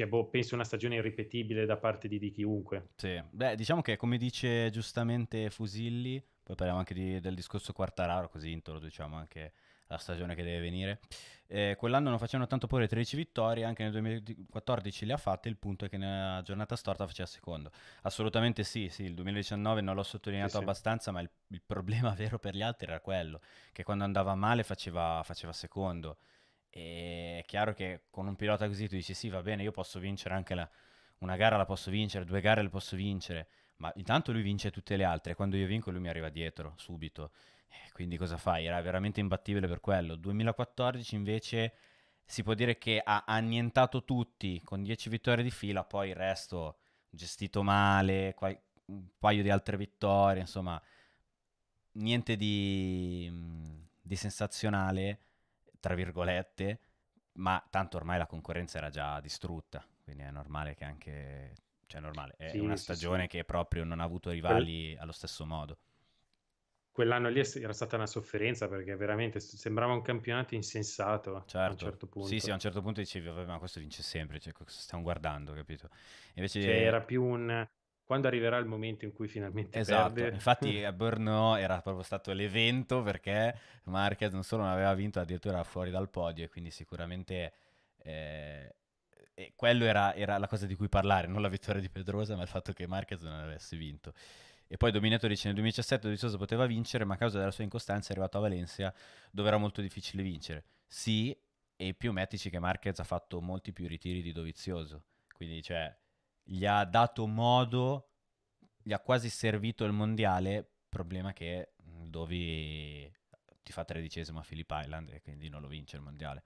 cioè, boh, penso una stagione irripetibile da parte di, di chiunque. Sì, beh, diciamo che come dice giustamente Fusilli, poi parliamo anche di, del discorso quarta raro, così introduciamo anche la stagione che deve venire. Eh, quell'anno non facevano tanto pure 13 vittorie, anche nel 2014 le ha fatte, il punto è che nella giornata storta faceva secondo. Assolutamente sì, sì, il 2019 non l'ho sottolineato sì, abbastanza, ma il, il, problema vero per gli altri era quello, che quando andava male faceva, faceva secondo. E è chiaro che con un pilota così tu dici sì, va bene, io posso vincere anche la, una gara, la posso vincere, due gare le posso vincere, ma intanto lui vince tutte le altre, quando io vinco lui mi arriva dietro, subito. Eh, quindi cosa fai? Era veramente imbattibile per quello. 2014 invece si può dire che ha annientato tutti con 10 vittorie di fila, poi il resto gestito male, qual- un paio di altre vittorie, insomma, niente di, di sensazionale tra virgolette, ma tanto ormai la concorrenza era già distrutta, quindi è normale che anche... Cioè, normale, è sì, una stagione sì, sì. che proprio non ha avuto rivali allo stesso modo quell'anno lì era stata una sofferenza perché veramente sembrava un campionato insensato certo. a un certo, certo punto. Sì, sì, a un certo punto dicevi, vabbè, ma questo vince sempre, cioè, stiamo guardando, capito? Invece... Cioè, era più un quando arriverà il momento in cui finalmente esatto. Perde. Infatti a Brno era proprio stato l'evento perché Marquez non solo non aveva vinto, addirittura fuori dal podio e quindi sicuramente eh, e quello era, era, la cosa di cui parlare, non la vittoria di Pedrosa, ma il fatto che Marquez non avesse vinto. E poi Dominato dice nel 2017 Dovizioso poteva vincere, ma a causa della sua incostanza è arrivato a Valencia dove era molto difficile vincere. Sì, e più mettici che Marquez ha fatto molti più ritiri di Dovizioso. Quindi cioè gli ha dato modo, gli ha quasi servito il mondiale, problema che mm, Dovi eh, ti fa tredicesimo a Philip Island e quindi non lo vince il mondiale.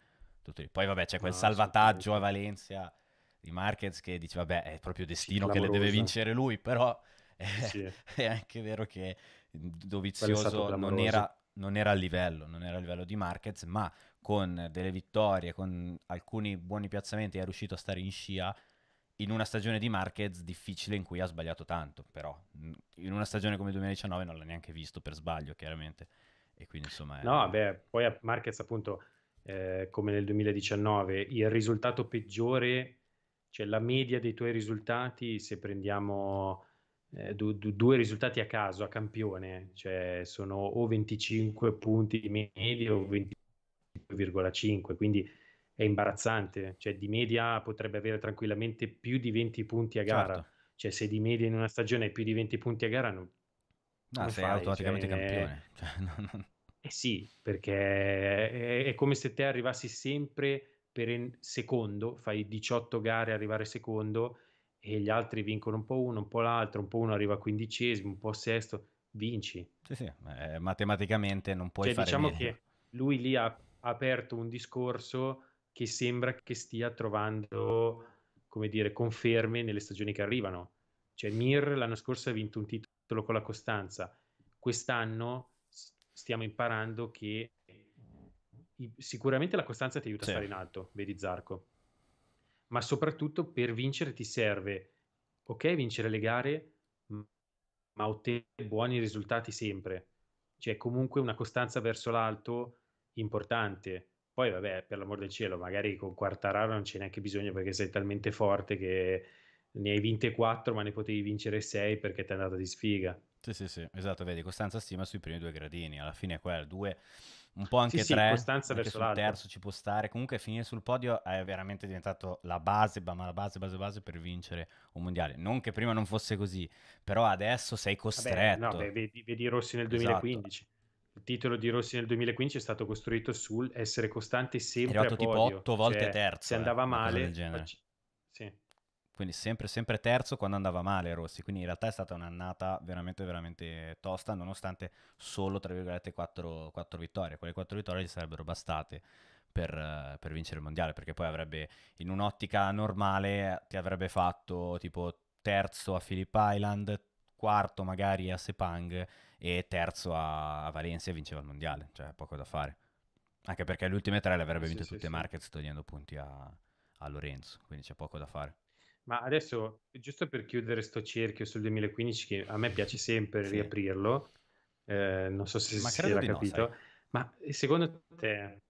Poi vabbè c'è quel no, salvataggio a Valencia di Marquez che dice vabbè è proprio destino che le deve vincere lui, però è, sì. è anche vero che mm, Dovizioso non era, non era a livello, non era a livello di Marquez, ma con delle vittorie, con alcuni buoni piazzamenti è riuscito a stare in scia in una stagione di Marquez difficile in cui ha sbagliato tanto, però mm, in una stagione come il 2019 non l'ha neanche visto per sbaglio, chiaramente. E quindi insomma... È... No, beh, poi a Marquez appunto, eh, come nel 2019, il risultato peggiore, cioè la media dei tuoi risultati, se prendiamo eh, du- du- due risultati a caso, a campione, cioè sono o 25 punti di media o 25,5, quindi è imbarazzante, cioè di media potrebbe avere tranquillamente più di 20 punti a gara, certo. cioè se di media in una stagione hai più di 20 punti a gara non, no, ah, non sei fai, automaticamente cioè, campione. Cioè, no, Eh sì, perché è, è, come se te arrivassi sempre per secondo, fai 18 gare arrivare secondo e gli altri vincono un po' uno, un po' l'altro, un po' uno arriva quindicesimo, un po' sesto, vinci. Sì, sì, eh, matematicamente non puoi cioè, fare diciamo meno. che lui lì ha aperto un discorso che sembra che stia trovando, come dire, conferme nelle stagioni che arrivano. Cioè Mir l'anno scorso ha vinto un titolo con la Costanza, quest'anno stiamo imparando che sicuramente la costanza ti aiuta sì. a stare in alto, vedi Zarco, ma soprattutto per vincere ti serve, ok, vincere le gare, ma ottenere buoni risultati sempre, cioè comunque una costanza verso l'alto importante. Poi, vabbè, per l'amor del cielo, magari con Quartararo non c'è neanche bisogno perché sei talmente forte che ne hai vinte 4, ma ne potevi vincere 6 perché ti è andata di sfiga. Sì, sì, sì, esatto, vedi, Costanza stima sui primi due gradini, alla fine è quella, due, un po' anche sì, tre, sì, Costanza anche verso sul l'alto. terzo ci può stare, comunque finire sul podio è veramente diventato la base, ma la base, base, base per vincere un mondiale, non che prima non fosse così, però adesso sei costretto. Vabbè, no, beh, vedi, vedi Rossi nel 2015. Esatto il titolo di Rossi nel 2015 è stato costruito sul essere costante sempre è arrivato tipo podio. 8 volte cioè, terzo se andava eh, male facci... sì. quindi sempre, sempre terzo quando andava male Rossi quindi in realtà è stata un'annata veramente veramente tosta nonostante solo tra virgolette 4, 4 vittorie quelle 4 vittorie gli sarebbero bastate per, per vincere il mondiale perché poi avrebbe in un'ottica normale ti avrebbe fatto tipo terzo a Philip Island quarto magari a Sepang e terzo a, a Valencia vinceva il mondiale, cioè poco da fare. Anche perché le ultime tre le avrebbe vinte sì, tutte sì, Marquez togliendo punti a, a Lorenzo, quindi c'è poco da fare. Ma adesso, giusto per chiudere sto cerchio sul 2015, che a me piace sempre sì. riaprirlo, eh, non so se ma si era capito, no, ma eh, secondo te,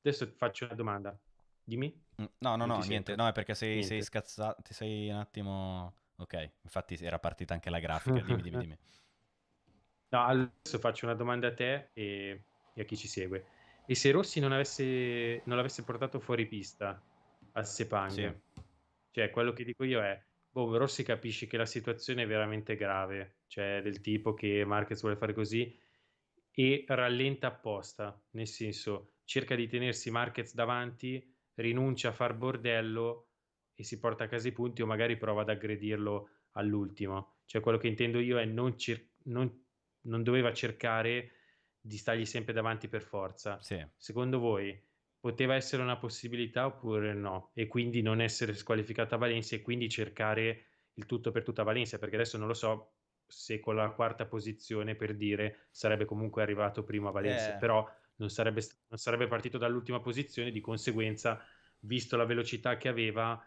adesso ti faccio una domanda, dimmi. Mm, no, no, non no, niente, sento. no, è perché sei, niente. sei scazzato, sei un attimo... Ok, infatti era partita anche la grafica, dimmi, dimmi, dimmi. No, adesso faccio una domanda a te e, e a chi ci segue. E se Rossi non, avesse, non l'avesse portato fuori pista al Sepang? Sì. Cioè, quello che dico io è, boh, Rossi capisce che la situazione è veramente grave, cioè del tipo che Marquez vuole fare così e rallenta apposta, nel senso cerca di tenersi Marquez davanti, rinuncia a far bordello e si porta a casa i punti o magari prova ad aggredirlo all'ultimo. Cioè quello che intendo io è non, cer- non non doveva cercare di stargli sempre davanti per forza. Sì. Secondo voi poteva essere una possibilità oppure no? E quindi non essere squalificato a Valencia e quindi cercare il tutto per tutta Valencia, perché adesso non lo so se con la quarta posizione per dire sarebbe comunque arrivato prima a Valencia, eh. però non sarebbe, non sarebbe partito dall'ultima posizione, di conseguenza, visto la velocità che aveva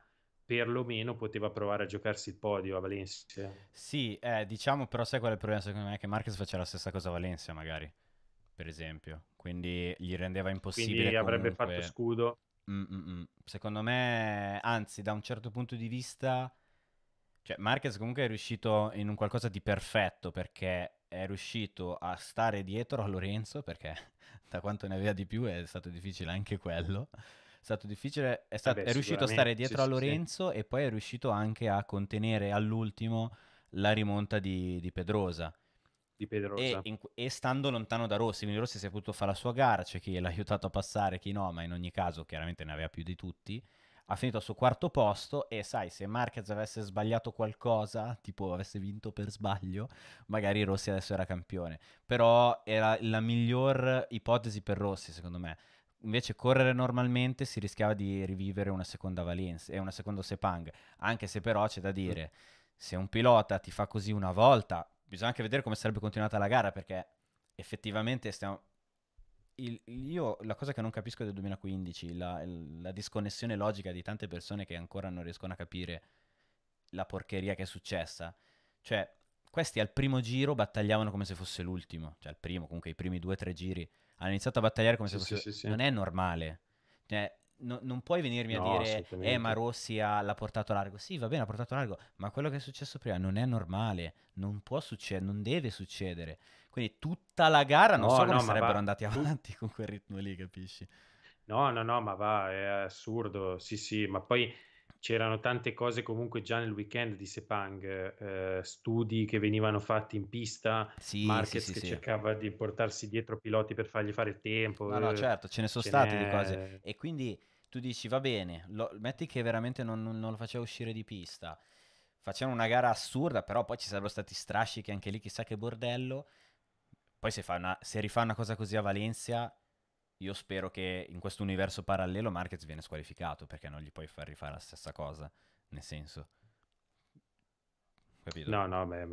perlomeno poteva provare a giocarsi il podio a Valencia. Sì, eh, diciamo però sai qual è il problema secondo me? Che Marquez faceva la stessa cosa a Valencia magari, per esempio. Quindi gli rendeva impossibile. Quindi avrebbe comunque... fatto scudo. Mm, mm mm Secondo me, anzi, da un certo punto di vista... Cioè, Marquez comunque è riuscito in un qualcosa di perfetto perché è riuscito a stare dietro a Lorenzo perché da quanto ne aveva di più è stato difficile anche quello stato difficile, è, eh stato, Vabbè, è riuscito a stare dietro sì, a Lorenzo sì. e poi è riuscito anche a contenere all'ultimo la rimonta di, di Pedrosa. Di Pedrosa. E, in, e, stando lontano da Rossi, quindi Rossi si è potuto fare la sua gara, c'è cioè chi l'ha aiutato a passare, chi no, ma in ogni caso chiaramente ne aveva più di tutti ha finito al suo quarto posto e sai se Marquez avesse sbagliato qualcosa tipo avesse vinto per sbaglio magari Rossi adesso era campione però era la miglior ipotesi per Rossi secondo me invece correre normalmente si rischiava di rivivere una seconda Valencia e eh, una seconda Sepang, anche se però c'è da dire, se un pilota ti fa così una volta, bisogna anche vedere come sarebbe continuata la gara perché effettivamente stiamo... Il, io la cosa che non capisco del 2015, la, la disconnessione logica di tante persone che ancora non riescono a capire la porcheria che è successa, cioè questi al primo giro battagliavano come se fosse l'ultimo, cioè al primo, comunque i primi due o tre giri hanno iniziato a battagliare come se fosse... Sì, sì, non è normale. Cioè, no, non puoi venirmi no, a dire, eh ma Rossi ha, l'ha portato largo. Sì, va bene, ha portato largo, ma quello che è successo prima non è normale, non può succedere, non deve succedere. Quindi tutta la gara, non no, so come sarebbero va... andati avanti con quel ritmo lì, capisci? No, no, no, ma va, è assurdo, sì, sì, ma poi c'erano tante cose comunque già nel weekend di Sepang, eh, studi che venivano fatti in pista, sì, Marquez sì, sì, che cercava di portarsi dietro piloti per fargli fare il tempo. No, no, eh, certo, ce ne sono state di cose. E quindi tu dici, va bene, lo, metti che veramente non, non, lo faceva uscire di pista, facevano una gara assurda, però poi ci sarebbero stati strascichi anche lì, chissà che bordello. Poi se, una, se rifà una cosa così a Valencia io spero che in questo universo parallelo Marquez viene squalificato perché non gli puoi far rifare la stessa cosa, nel senso. Capito? No, no, beh,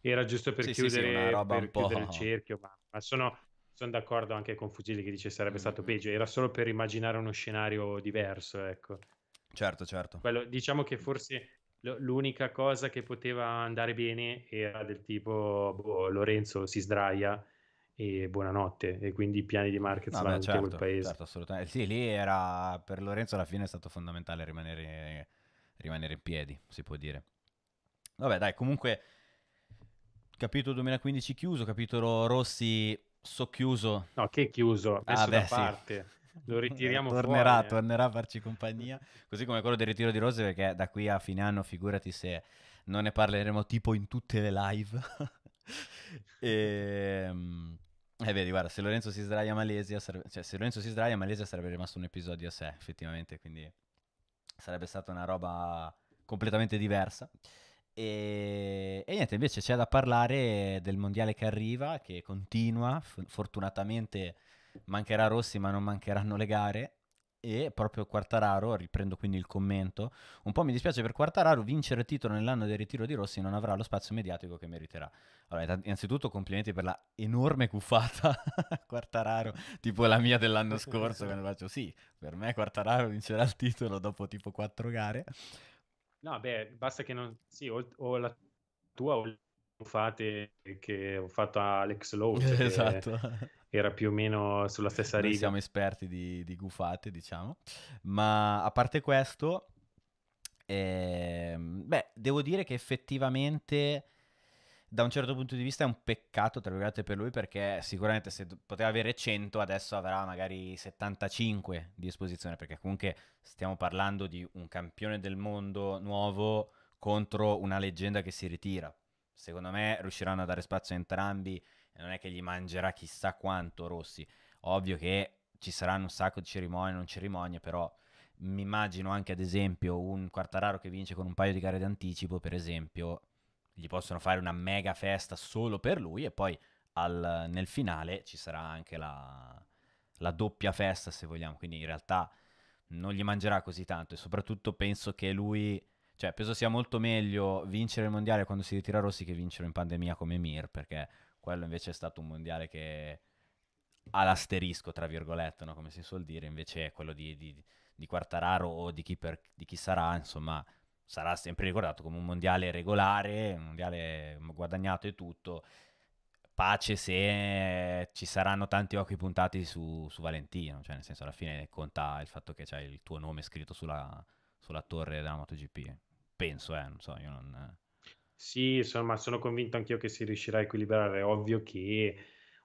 era giusto per sì, chiudere, sì, sì, per chiudere il cerchio, ma, ma sono, sono, d'accordo anche con Fugili che dice sarebbe mm-hmm. stato peggio, era solo per immaginare uno scenario diverso, ecco. Certo, certo. Quello, diciamo che forse l'unica cosa che poteva andare bene era del tipo boh, Lorenzo si sdraia e buonanotte e quindi i piani di Marquez no, vanno certo, quel paese certo, assolutamente. sì lì era per Lorenzo alla fine è stato fondamentale rimanere, rimanere in piedi si può dire vabbè dai comunque capitolo 2015 chiuso capitolo Rossi socchiuso no che chiuso messo ah, beh, da parte sì lo ritiriamo eh, tornerà, fuori, eh. tornerà a farci compagnia così come quello del ritiro di Rose perché da qui a fine anno figurati se non ne parleremo tipo in tutte le live e... Ehm, eh, vedi, guarda, se Lorenzo si sdraia Malesia, sarebbe... cioè, se Lorenzo si sdraia Malesia sarebbe rimasto un episodio a sé, effettivamente, quindi sarebbe stata una roba completamente diversa. E... e, niente, invece c'è da parlare del mondiale che arriva, che continua, F- fortunatamente mancherà Rossi, ma non mancheranno le gare e proprio Quartararo, riprendo quindi il commento, un po' mi dispiace per Quartararo, vincere il titolo nell'anno del ritiro di Rossi non avrà lo spazio mediatico che meriterà. Allora, innanzitutto complimenti per la enorme cuffata Quartararo, tipo la mia dell'anno scorso, quando faccio sì, per me Quartararo vincerà il titolo dopo tipo quattro gare. No, beh, basta che non... Sì, o, o la tua o le cuffate che ho fatto a Alex Lowe. Cioè esatto. Che era più o meno sulla stessa riga. Noi siamo esperti di, di gufate, diciamo. Ma a parte questo, eh, beh, devo dire che effettivamente da un certo punto di vista è un peccato, tra virgolette, per lui perché sicuramente se poteva avere 100 adesso avrà magari 75 di esposizione perché comunque stiamo parlando di un campione del mondo nuovo contro una leggenda che si ritira. Secondo me riusciranno a dare spazio a entrambi non è che gli mangerà chissà quanto Rossi. Ovvio che ci saranno un sacco di cerimonie, non cerimonie, però mi immagino anche ad esempio un Quartararo che vince con un paio di gare d'anticipo, per esempio, gli possono fare una mega festa solo per lui e poi al, nel finale ci sarà anche la, la doppia festa se vogliamo, quindi in realtà non gli mangerà così tanto e soprattutto penso che lui, cioè penso sia molto meglio vincere il mondiale quando si ritira Rossi che vincere in pandemia come Mir, perché quello invece è stato un mondiale che all'asterisco, tra virgolette, no? come si suol dire, invece quello di, di, di Quartararo o di chi, per, di chi sarà, insomma, sarà sempre ricordato come un mondiale regolare, un mondiale guadagnato e tutto. Pace se ci saranno tanti occhi puntati su, su Valentino, cioè nel senso alla fine conta il fatto che c'è il tuo nome scritto sulla, sulla torre della MotoGP. Penso, eh, non so, io non sì, insomma, sono convinto anch'io che si riuscirà a equilibrare. È ovvio che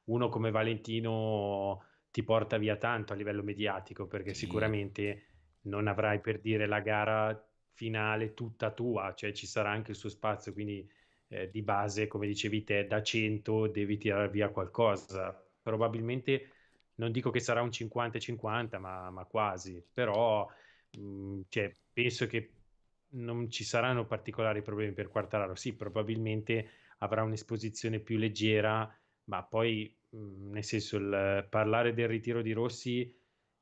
uno come Valentino ti porta via tanto a livello mediatico, perché sì. sicuramente non avrai per dire la gara finale tutta tua, cioè ci sarà anche il suo spazio, quindi eh, di base, come dicevi te, da 100 devi tirare via qualcosa. Probabilmente non dico che sarà un 50-50, ma, ma quasi, però mh, mhmm, cioè, penso che non ci saranno particolari problemi per Quartararo. Sì, probabilmente avrà un'esposizione più leggera, ma poi, mhmm, nel senso, il, parlare del ritiro di Rossi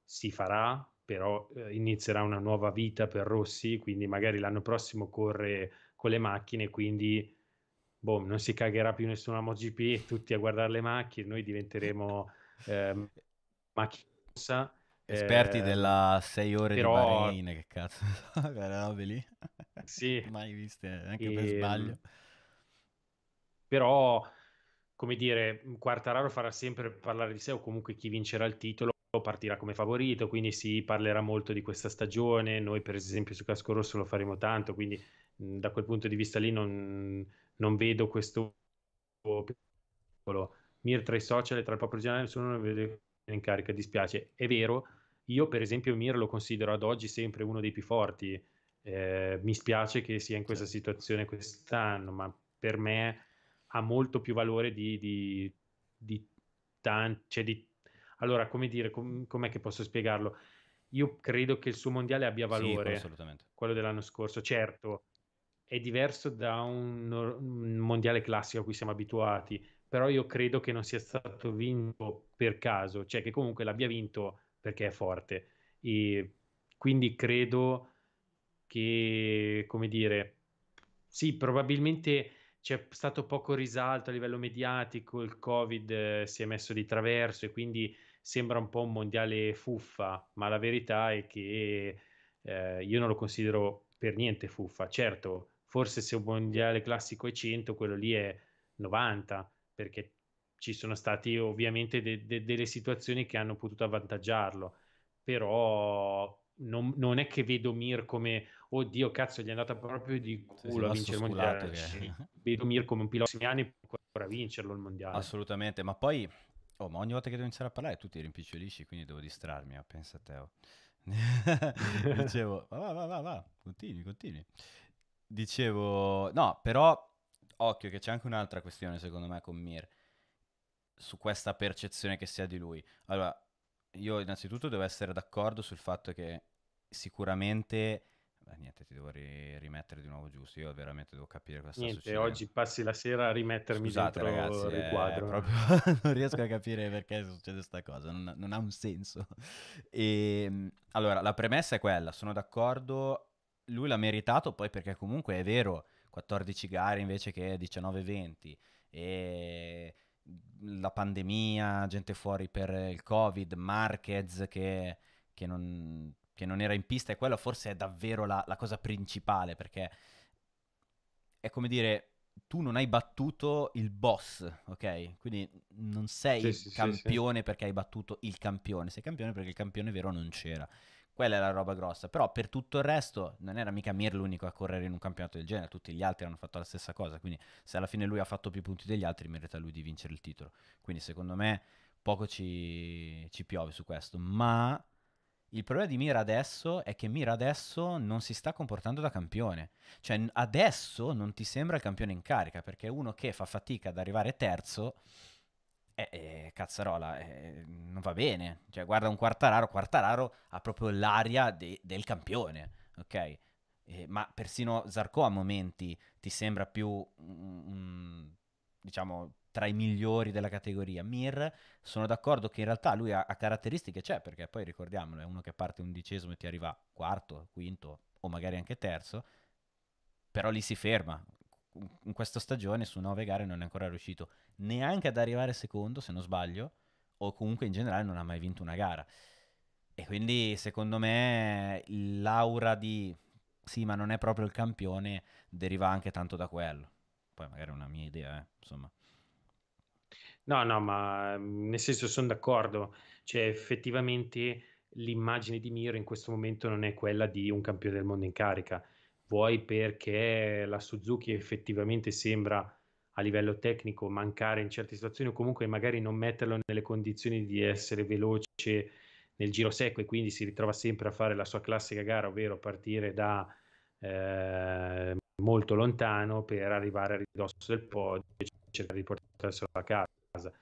si farà, però eh, inizierà una nuova vita per Rossi, quindi magari l'anno prossimo corre con le macchine, quindi boh, non si cagherà più nessuno a MotoGP, tutti a guardare le macchine, noi diventeremo eh, macchina rossa Esperti eh, della 6 ore però... di Bahrain, che cazzo, quelle robe lì. Sì. Mai viste, eh, anche e... per ehm, sbaglio. Però, come dire, Quartararo farà sempre parlare di sé o comunque chi vincerà il titolo partirà come favorito, quindi si parlerà molto di questa stagione, noi per esempio su Casco Rosso lo faremo tanto, quindi mm, da quel punto di vista lì non, non vedo questo mir tra i social e tra il popolo generale, nessuno vede in carica dispiace. È vero, io per esempio Mir lo considero ad oggi sempre uno dei più forti. Eh, mi spiace che sia in questa certo. situazione quest'anno, ma per me ha molto più valore di, di, di tanti. Cioè di, allora, come dire, com- com'è che posso spiegarlo? Io credo che il suo mondiale abbia valore, sì, quello dell'anno scorso, certo. È diverso da un, un mondiale classico a cui siamo abituati però io credo che non sia stato vinto per caso, cioè che comunque l'abbia vinto perché è forte. E quindi credo che, come dire, sì, probabilmente c'è stato poco risalto a livello mediatico, il Covid eh, si è messo di traverso e quindi sembra un po' un mondiale fuffa, ma la verità è che eh, io non lo considero per niente fuffa. Certo, forse se un mondiale classico è 100, quello lì è 90, perché ci sono stati ovviamente de- de- delle situazioni che hanno potuto avvantaggiarlo, però non, non, è che vedo Mir come oddio cazzo gli è andata proprio di culo a vincere il mondiale che... vedo Mir come un pilota di segnani può ancora vincerlo il mondiale assolutamente ma poi oh, ma ogni volta che devo iniziare a parlare tu ti rimpicciolisci quindi devo distrarmi ah, oh, pensa Teo dicevo va va va va continui continui dicevo no però occhio che c'è anche un'altra questione secondo me con Mir su questa percezione che si ha di lui. Allora, io innanzitutto devo essere d'accordo sul fatto che sicuramente Beh, niente, ti devo ri- rimettere di nuovo giusto. Io veramente devo capire cosa niente, sta succedendo. oggi passi la sera a rimettermi Scusate, dentro ragazzi, il eh, quadro. Proprio... non riesco a capire perché succede questa cosa, non, non, ha un senso. E, ehm, allora, la premessa è quella, sono d'accordo, lui l'ha meritato, poi perché comunque è vero, 14 gare invece che 19-20 e la pandemia, gente fuori per il Covid, Marquez che, che, non, che non, era in pista e quella forse è davvero la, la cosa principale perché è come dire tu non hai battuto il boss, ok? Quindi non sei sì, campione sì, sì. perché hai battuto il campione, sei campione perché il campione vero non c'era. Quella è la roba grossa. Però per tutto il resto non era mica Mir l'unico a correre in un campionato del genere, tutti gli altri hanno fatto la stessa cosa, quindi se alla fine lui ha fatto più punti degli altri merita lui di vincere il titolo. Quindi secondo me poco ci, ci piove su questo, ma... Il problema di Mir adesso è che Mir adesso non si sta comportando da campione. Cioè, adesso non ti sembra il campione in carica, perché uno che fa fatica ad arrivare terzo eh, eh, cazzarola, eh, non va bene. Cioè, guarda un Quartararo, Quartararo ha proprio l'aria de- del campione, ok? Eh, ma persino Zarco a momenti ti sembra più, mm, diciamo, tra i migliori della categoria. Mir, sono d'accordo che in realtà lui ha, ha caratteristiche, c'è, perché poi ricordiamolo, è uno che parte undicesimo e ti arriva quarto, quinto o magari anche terzo, però lì si ferma in questa stagione su nove gare non è ancora riuscito neanche ad arrivare secondo, se non sbaglio, o comunque in generale non ha mai vinto una gara. E quindi secondo me l'aura di sì, ma non è proprio il campione deriva anche tanto da quello. Poi magari è una mia idea, eh, insomma. No, no, ma mm, nel senso sono d'accordo. Cioè, effettivamente l'immagine di Miro in questo momento non è quella di un campione del mondo in carica vuoi perché la Suzuki effettivamente sembra a livello tecnico mancare in certe situazioni o comunque magari non metterlo nelle condizioni di essere veloce nel giro secco e quindi si ritrova sempre a fare la sua classica gara, ovvero partire da eh, molto lontano per arrivare a ridosso del podio e cercare di portarselo a casa.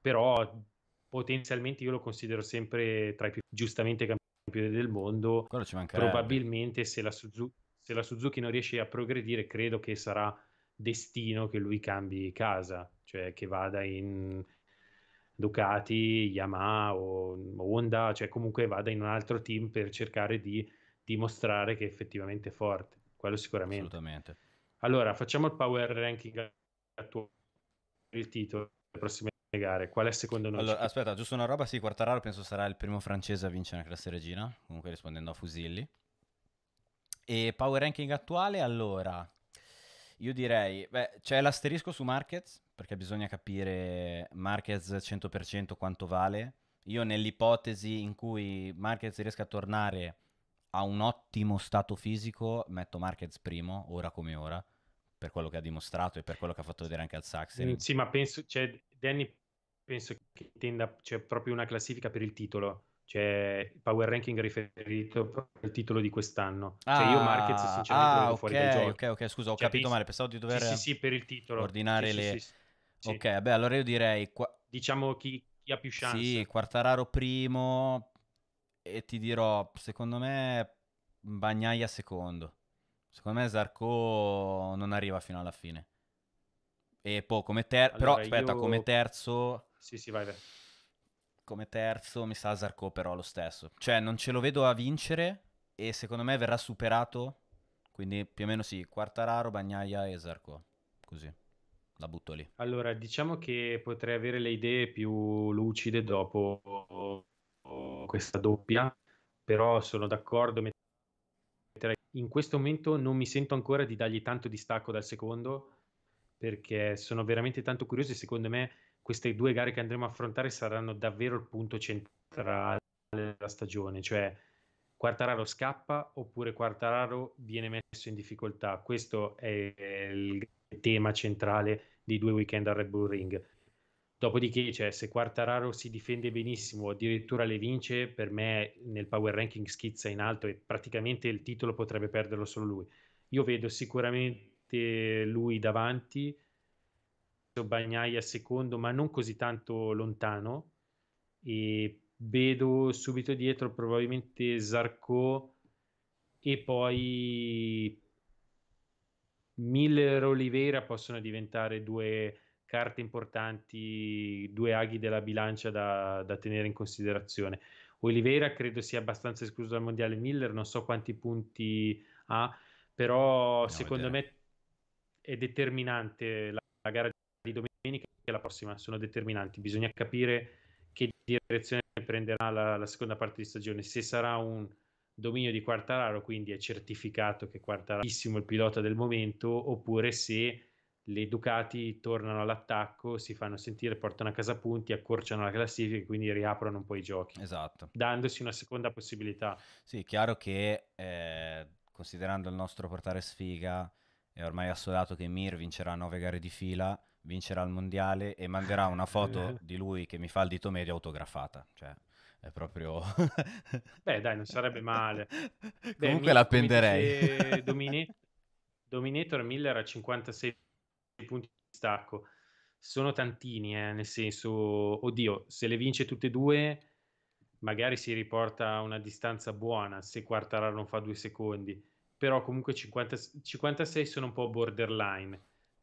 Però potenzialmente io lo considero sempre tra i più giustamente campioni del mondo, probabilmente se la Suzuki se la Suzuki non riesce a progredire, credo che sarà destino che lui cambi casa, cioè che vada in Ducati, Yamaha o Honda, cioè comunque vada in un altro team per cercare di dimostrare che è effettivamente forte, quello sicuramente. Assolutamente. Allora, facciamo il power ranking attuale, il titolo, le prossime gare. Qual è secondo noi? Allora, aspetta, giusto una roba, sì, Quartararo penso sarà il primo francese a vincere la classe regina, comunque rispondendo a Fusilli. E power ranking attuale, allora, io direi, beh, c'è l'asterisco su Markets, perché bisogna capire Marquez 100% quanto vale. Io nell'ipotesi in cui Markets riesca a tornare a un ottimo stato fisico, metto Markets primo, ora come ora, per quello che ha dimostrato e per quello che ha fatto vedere anche al Saxon. Mm, sì, ma penso, cioè, Danny penso che tenda, c'è cioè, proprio una classifica per il titolo c'è il power ranking riferito al titolo di quest'anno. Ah, cioè io ah, Marquez sinceramente ah, okay, fuori dal gioco. Ok, ok, scusa, ho cioè, capito male, pensavo di dover sì, sì, per il titolo. ordinare sì, le... Sì, sì, ok, beh, allora io direi... Qua... Diciamo chi, chi, ha più chance. Sì, Quartararo primo e ti dirò, secondo me, Bagnaia secondo. Secondo me Zarco non arriva fino alla fine. E poi come terzo... Allora, però aspetta, io... come terzo... Sì, sì, vai, vai. Come terzo mi sa Zarco però lo stesso. Cioè non ce lo vedo a vincere e secondo me verrà superato. Quindi più o meno sì, Quartararo, Bagnaia e Zarco. Così. La butto lì. Allora, diciamo che potrei avere le idee più lucide dopo questa doppia, però sono d'accordo. In questo momento non mi sento ancora di dargli tanto distacco dal secondo, perché sono veramente tanto curioso e secondo me queste due gare che andremo a affrontare saranno davvero il punto centrale della stagione, cioè Quartararo scappa oppure Quartararo viene messo in difficoltà. Questo è il tema centrale dei due weekend al Red Bull Ring. Dopodiché, cioè, se Quartararo si difende benissimo addirittura le vince, per me nel power ranking schizza in alto e praticamente il titolo potrebbe perderlo solo lui. Io vedo sicuramente lui davanti, Bagnaia secondo, ma non così tanto lontano. E vedo subito dietro probabilmente Zarco e poi Miller Oliveira possono diventare due carte importanti, due aghi della bilancia da, da tenere in considerazione. Oliveira credo sia abbastanza escluso dal mondiale Miller, non so quanti punti ha, però no, secondo me è determinante la, la gara la prossima sono determinanti. Bisogna capire che direzione prenderà la, la seconda parte di stagione, se sarà un dominio di Quartararo, quindi è certificato che Quartararo è il pilota del momento, oppure se le Ducati tornano all'attacco, si fanno sentire, portano a casa punti, accorciano la classifica e quindi riaprono un po' i giochi. Esatto. Dandosi una seconda possibilità. Sì, è chiaro che eh, considerando il nostro portare sfiga, è ormai assodato che Mir vincerà 9 gare di fila vincerà il mondiale e manderà una foto di lui che mi fa il dito medio autografata. Cioè, è proprio... Beh, dai, non sarebbe male. Beh, Comunque mi, la appenderei. Domini... Dominator Miller a 56 punti di stacco. Sono tantini, eh, nel senso, oddio, se le vince tutte e due, magari si riporta a una distanza buona se Quartararo non fa due secondi. Però comunque 50... 56 sono un po' borderline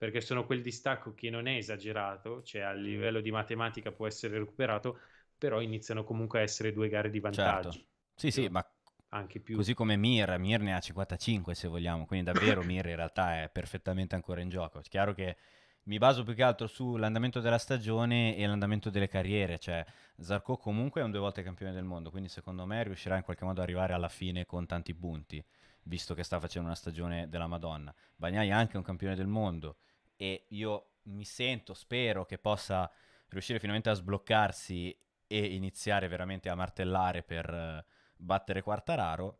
perché sono quel distacco che non è esagerato, cioè a mm. livello di matematica può essere recuperato, però iniziano comunque a essere due gare di certo. vantaggio. Certo. Sì, sì, ma anche più. Così come Mir, Mir ne ha 55 se vogliamo, quindi davvero Mir in realtà è perfettamente ancora in gioco. È chiaro che mi baso più che altro sull'andamento della stagione e l'andamento delle carriere, cioè Zarco comunque è un due volte campione del mondo, quindi secondo me riuscirà in qualche modo ad arrivare alla fine con tanti punti, visto che sta facendo una stagione della Madonna. Bagnai è anche un campione del mondo, e io mi sento, spero che possa riuscire finalmente a sbloccarsi e iniziare veramente a martellare per eh, battere Quartararo.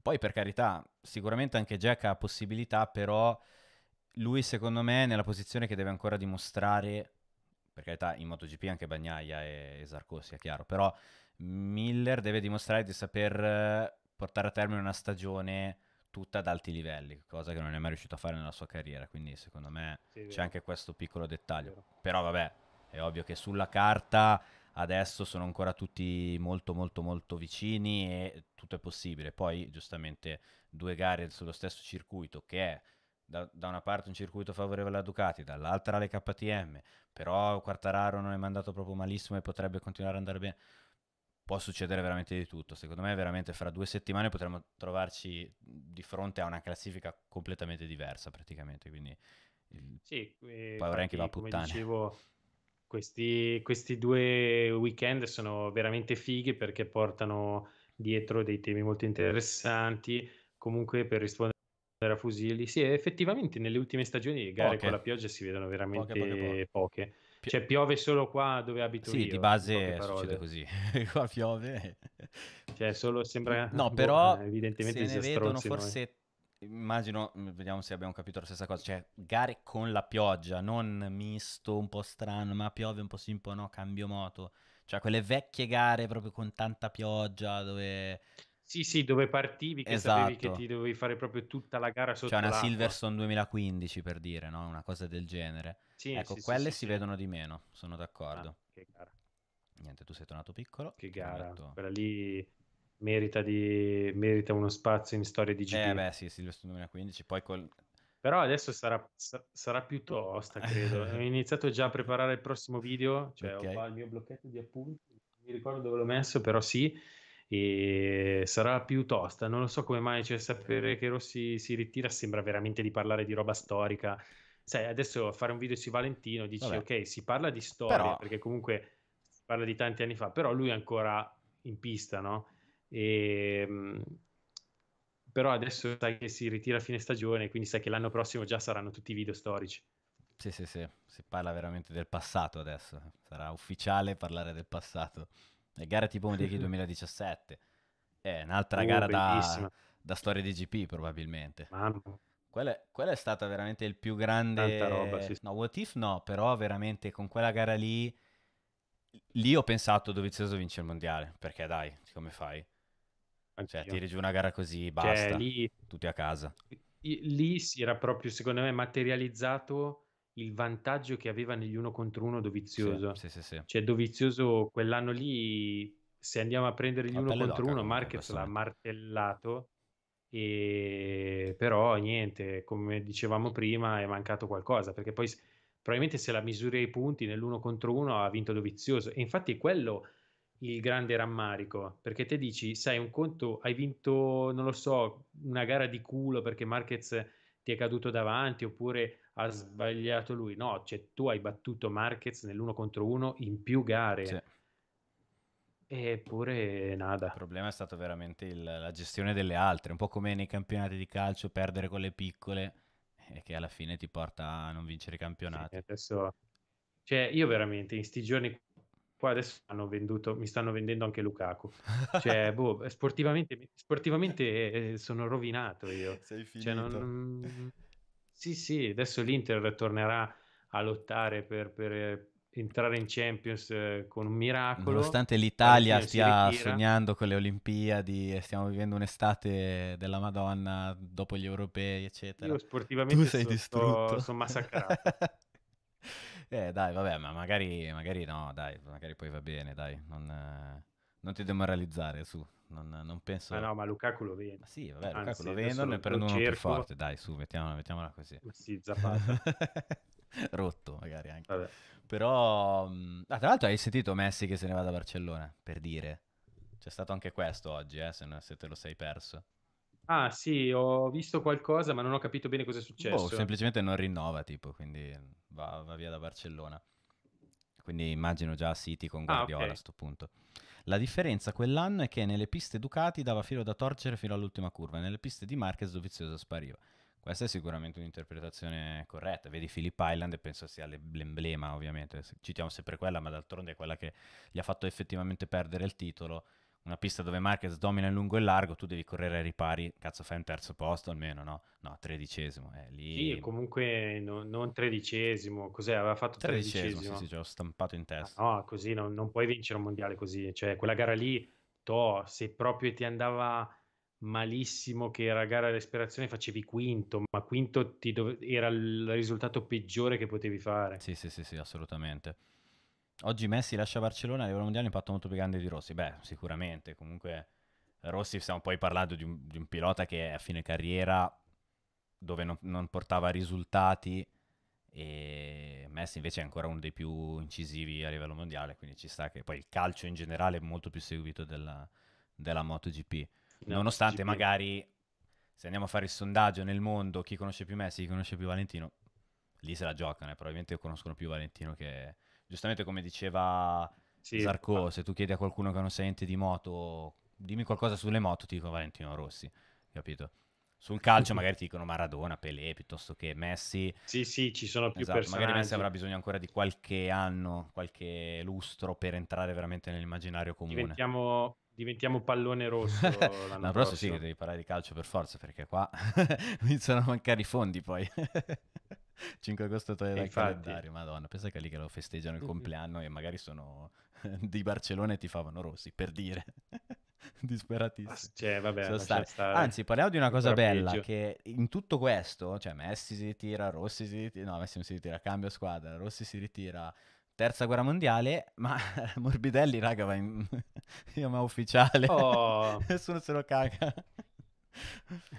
Poi per carità, sicuramente anche Jack ha possibilità, però lui secondo me è nella posizione che deve ancora dimostrare, per carità in MotoGP anche Bagnaia e, e Zarco sia chiaro, però Miller deve dimostrare di saper eh, portare a termine una stagione tutta ad alti livelli, cosa che non è mai riuscito a fare nella sua carriera, quindi secondo me sì, c'è anche questo piccolo dettaglio. Però vabbè, è ovvio che sulla carta adesso sono ancora tutti molto molto molto vicini e tutto è possibile. Poi giustamente due gare sullo stesso circuito che è da, da, una parte un circuito favorevole a Ducati, dall'altra alle KTM, però Quartararo non è mandato proprio malissimo e potrebbe continuare ad andare bene può succedere veramente di tutto. Secondo me, veramente fra due settimane potremmo trovarci di fronte a una classifica completamente diversa, praticamente. Quindi il sì, eh, Power Ranking va a puttane. Dicevo, questi, questi due weekend sono veramente fighi perché portano dietro dei temi molto interessanti. Comunque, per rispondere a fusilli, sì, effettivamente nelle ultime stagioni le gare poche. con la pioggia si vedono veramente poche, poche, poche. poche cioè piove solo qua dove abito sì, io. Sì, di base succede così. qua piove. Cioè solo sembra... No, boh, però eh, evidentemente se ne vedono forse... Noi. Immagino, mm, vediamo se abbiamo capito la stessa cosa, cioè gare con la pioggia, non misto, un po' strano, ma piove un po' sì, un po' no, cambio moto. Cioè quelle vecchie gare proprio con tanta pioggia dove... Sì, sì, dove partivi, che esatto. sapevi che esatto. ti dovevi fare proprio tutta la gara cioè, sotto Cioè una l'acqua. Silverstone 2015 per dire, no? Una cosa del genere. Sì, ecco, sì, quelle sì, si vedono di meno, sono d'accordo. Ah, che gara. Niente, tu sei tornato piccolo. Che gara. Detto... Quella lì merita, di... merita, uno spazio in storia di GP. Eh beh, sì, Silverstone 2015, poi col... Però adesso sarà, sarà più tosta, credo. Ho iniziato già a preparare il prossimo video, cioè okay. ho qua il mio blocchetto di appunti, non mi ricordo dove l'ho messo, però sì e sarà più tosta. Non lo so come mai, cioè, sapere eh. che Rossi si ritira sembra veramente di parlare di roba storica, sai, adesso fare un video su Valentino dici Vabbè. ok, si parla di storia, però... perché comunque si parla di tanti anni fa, però lui è ancora in pista, no? E, ehm, però adesso sai che si ritira a fine stagione, quindi sai che l'anno prossimo già saranno tutti i video storici. Sì, sì, sì, si parla veramente del passato adesso, sarà ufficiale parlare del passato. Le gare tipo Mondichi 2017, è un'altra uh, gara da, da, storia di GP probabilmente. Mamma quella è, quella è, stata veramente il più grande... Tanta roba, sì. No, What If no, però veramente con quella gara lì... Lì ho pensato Dovizioso vince il mondiale, perché dai, come fai? Cioè, Anch'io. Cioè, tiri giù una gara così, cioè, basta, cioè, lì... tutti a casa. Lì si era proprio, secondo me, materializzato il vantaggio che aveva negli uno contro uno Dovizioso. Sì, sì, sì, sì. Cioè, Dovizioso quell'anno lì, se andiamo a prendere gli uno contro uno, Marquez l'ha martellato e però niente, come dicevamo prima, è mancato qualcosa perché poi probabilmente se la misura i punti nell'uno contro uno ha vinto Dovizioso e infatti è quello il grande rammarico perché te dici sai un conto hai vinto non lo so una gara di culo perché Marquez ti è caduto davanti oppure ha sbagliato lui no cioè tu hai battuto Marquez nell'uno contro uno in più gare sì. Eppure nada. Il problema è stato veramente il, la gestione delle altre, un po' come nei campionati di calcio, perdere con le piccole e eh, che alla fine ti porta a non vincere i campionati. Sì, adesso, cioè, io veramente in sti giorni qua adesso venduto, mi stanno vendendo anche Lukaku. Cioè, boh, sportivamente, sportivamente eh, sono rovinato io. Sei finito. Cioè, non... sì, sì, adesso l'Inter tornerà a lottare per, per entrare in Champions eh, con un miracolo. Nonostante l'Italia stia sognando con le Olimpiadi e stiamo vivendo un'estate della Madonna dopo gli europei, eccetera. Io sportivamente tu sei so, distrutto. Sono massacrato. eh dai, vabbè, ma magari, magari, no, dai, magari poi va bene, dai, non, non ti demoralizzare su. Non, non penso... Ma no, ma Lukaku lo vende. sì, vabbè, Anzi, Lukaku lo vendono e prendono uno più forte, dai, su, mettiamola, mettiamola così. Ma sì, Zapata. rotto magari anche. Vabbè. Però, ah, tra l'altro hai sentito Messi che se ne va da Barcellona, per dire. C'è stato anche questo oggi, eh, se, se te lo sei perso. Ah sì, ho visto qualcosa ma non ho capito bene cosa è boh, successo. Boh, semplicemente non rinnova tipo, quindi va, va via da Barcellona. Quindi immagino già City con ah, Guardiola ah, okay. a sto punto. La differenza quell'anno è che nelle piste Ducati dava filo da torcere fino all'ultima curva, nelle piste di Marquez Dovizioso spariva. Questa è sicuramente un'interpretazione corretta. Vedi Philip Island e penso sia l'emblema, ovviamente. Citiamo sempre quella, ma d'altronde è quella che gli ha fatto effettivamente perdere il titolo. Una pista dove Marquez domina in lungo e largo, tu devi correre ai ripari. Cazzo, fai un terzo posto almeno, no? No, tredicesimo. Eh, lì... Sì, comunque no, non tredicesimo. Cos'è? Aveva fatto tredicesimo. tredicesimo. Sì, sì, ho stampato in testa. Ah, no, così non, non puoi vincere un mondiale così. Cioè, quella gara lì, to, se proprio ti andava malissimo che era gara all'espirazione facevi quinto, ma quinto dove- era il risultato peggiore che potevi fare. Sì, sì, sì, sì, assolutamente. Oggi Messi lascia Barcellona, a livello mondiale un impatto molto più grande di Rossi. Beh, sicuramente, comunque Rossi stiamo poi parlando di un, di un pilota che è a fine carriera dove non, non portava risultati e Messi invece è ancora uno dei più incisivi a livello mondiale, quindi ci sta che poi il calcio in generale è molto più seguito della, della MotoGP no, nonostante magari se andiamo a fare il sondaggio nel mondo, chi conosce più Messi, chi conosce più Valentino, lì se la giocano, eh. probabilmente conoscono più Valentino che... Giustamente come diceva sì, ma... se tu chiedi a qualcuno che non sa niente di moto, dimmi qualcosa sulle moto, ti dico Valentino Rossi, capito? Sul calcio magari ti dicono Maradona, Pelé, piuttosto che Messi. Sì, sì, ci sono più esatto, personaggi. Magari Messi avrà bisogno ancora di qualche anno, qualche lustro per entrare veramente nell'immaginario comune. Diventiamo diventiamo pallone rosso. l'anno no, prossimo sì che devi parlare di calcio per forza, perché qua iniziano a mancare i fondi poi. 5 agosto togliere dal calendario, madonna, pensa che lì che lo festeggiano il compleanno e magari sono di Barcellona e ti favano rossi, per dire. Disperatissimo. Cioè, vabbè, stare. Stare. Anzi, parliamo di una cosa bella, che in tutto questo, cioè Messi si ritira, Rossi si ritira, no, Messi non si ritira, cambio squadra, Rossi si ritira, Terza guerra mondiale, ma Morbidelli, raga, va in ma ufficiale. Oh. Nessuno se lo caga.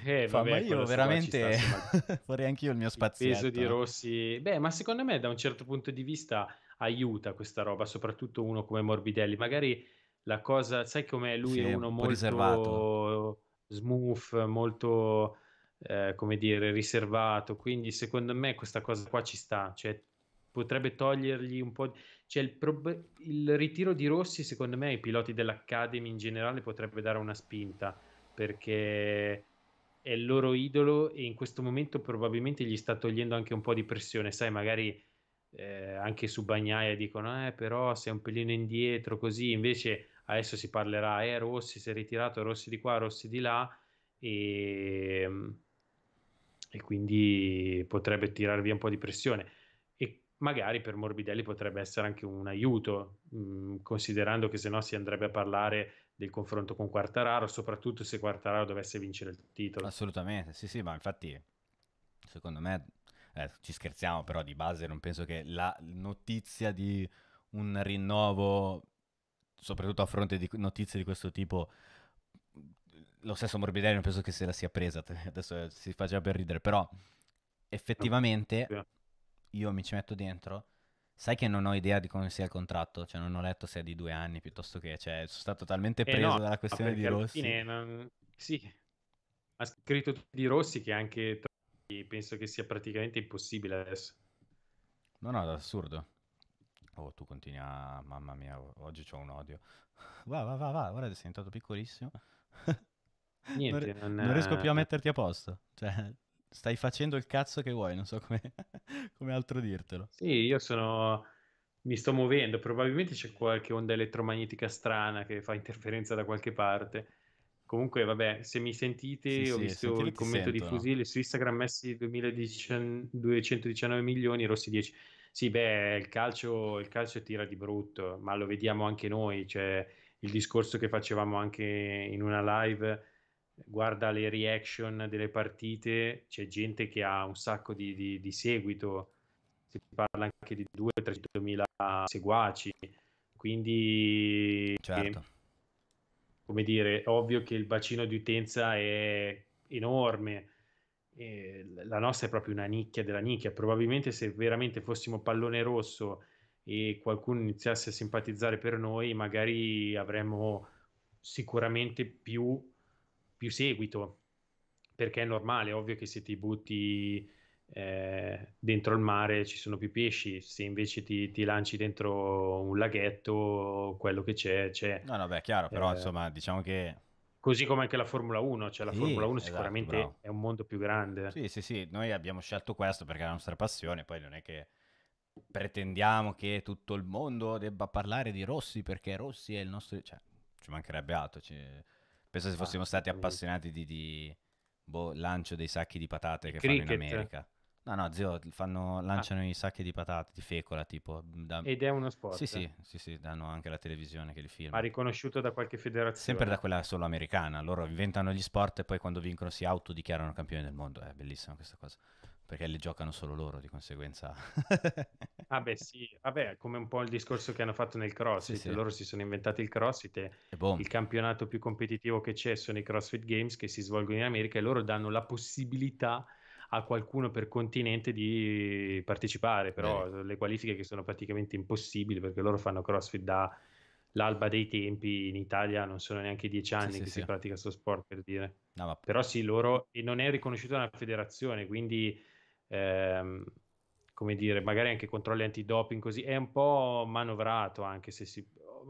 Eh, Fa, vabbè, ma io veramente sta, vorrei anch'io il mio spazio. Il peso di Rossi. Beh, ma secondo me da un certo punto di vista aiuta questa roba, soprattutto uno come Morbidelli. Magari la cosa, sai com'è, lui sì, è uno un molto riservato. smooth, molto, eh, come dire, riservato. Quindi secondo me questa cosa qua ci sta. Cioè, potrebbe togliergli un po'. Di... Cioè, il, prob... il, ritiro di Rossi, secondo me, ai piloti dell'Academy in generale potrebbe dare una spinta perché è il loro idolo e in questo momento probabilmente gli sta togliendo anche un po' di pressione. Sai, magari eh, anche su Bagnaia dicono: Eh, però sei un pelino indietro così. Invece adesso si parlerà: Eh, Rossi si è ritirato, Rossi di qua, Rossi di là. E, ehm, e quindi potrebbe tirar via un po' di pressione magari per Morbidelli potrebbe essere anche un aiuto, mh, mm, considerando che sennò si andrebbe a parlare del confronto con Quartararo, soprattutto se Quartararo dovesse vincere il titolo. Assolutamente, sì, sì, ma infatti secondo me eh, ci scherziamo, però di base non penso che la notizia di un rinnovo, soprattutto a fronte di notizie di questo tipo, lo stesso Morbidelli non penso che se la sia presa, adesso si fa già per ridere, però effettivamente io mi ci metto dentro, sai che non ho idea di come sia il contratto, cioè non ho letto se è di due anni piuttosto che, cioè sono stato talmente eh, preso eh no, dalla questione di Rossi. Fine, non... Sì, ha scritto di Rossi che anche penso che sia praticamente impossibile adesso. No, no, è assurdo. Oh, tu continui a... Mamma mia, oggi ho un odio. Va, va, va, va, guarda, sei diventato piccolissimo. Niente, non, non, non riesco più a metterti a posto. Cioè stai facendo il cazzo che vuoi, non so come, come altro dirtelo. Sì, io sono... mi sto muovendo, probabilmente c'è qualche onda elettromagnetica strana che fa interferenza da qualche parte. Comunque, vabbè, se mi sentite, sì, ho sì, visto il commento sento, di Fusile no? su Instagram messi 219 milioni, rossi 10. Sì, beh, il calcio, il calcio, tira di brutto, ma lo vediamo anche noi, cioè il discorso che facevamo anche in una live guarda le reaction delle partite, c'è gente che ha un sacco di, di, di seguito, si parla anche di 200-300 mila seguaci, quindi certo. Ehm, come dire, ovvio che il bacino di utenza è enorme, e la nostra è proprio una nicchia della nicchia, probabilmente se veramente fossimo pallone rosso e qualcuno iniziasse a simpatizzare per noi, magari avremmo sicuramente più più seguito, perché è normale, è ovvio che se ti butti eh, dentro il mare ci sono più pesci, se invece ti, ti, lanci dentro un laghetto, quello che c'è, c'è. No, no, beh, chiaro, però eh, insomma, diciamo che... Così come anche la Formula 1, cioè la sì, Formula 1 esatto, sicuramente bravo. è un mondo più grande. Sì, sì, sì, noi abbiamo scelto questo perché è la nostra passione, poi non è che pretendiamo che tutto il mondo debba parlare di Rossi perché Rossi è il nostro... Cioè, ci mancherebbe altro, ci... Penso se fossimo ah, stati appassionati di, di boh, lancio dei sacchi di patate che cricket. fanno in America. No, no, zio, fanno, lanciano ah. i sacchi di patate, di fecola, tipo. Da... Ed è uno sport. Sì, sì, sì, sì, danno anche la televisione che li filma. Ma riconosciuto da qualche federazione. Sempre da quella solo americana. Loro inventano gli sport e poi quando vincono si autodichiarano campioni del mondo. È bellissima questa cosa perché le giocano solo loro di conseguenza. ah beh sì, vabbè, come un po' il discorso che hanno fatto nel CrossFit, sì, sì. loro si sono inventati il CrossFit e, e boh. il campionato più competitivo che c'è sono i CrossFit Games che si svolgono in America e loro danno la possibilità a qualcuno per continente di partecipare, però Bene. le qualifiche che sono praticamente impossibili perché loro fanno CrossFit da l'alba dei tempi in Italia non sono neanche dieci anni sì, che sì, si sì. pratica questo sport per dire no, ma... però sì loro e non è riconosciuto una federazione quindi ehm, come dire, magari anche controlli antidoping così, è un po' manovrato anche se si,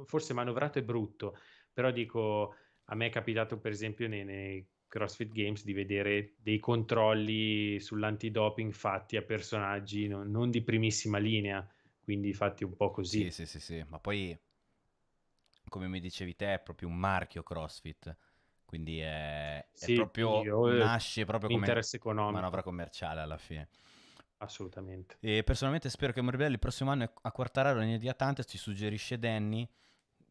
forse manovrato è brutto, però dico, a me è capitato per esempio nei, nei CrossFit Games di vedere dei controlli sull'antidoping fatti a personaggi non, non di primissima linea, quindi fatti un po' così. Sì, sì, sì, sì, ma poi come mi dicevi te è proprio un marchio CrossFit quindi è, sì, è proprio, eh, nasce proprio come interesse economico. manovra commerciale alla fine. Assolutamente. E personalmente spero che Morbidelli il prossimo anno a Quartararo in di Atantes ci suggerisce Danny,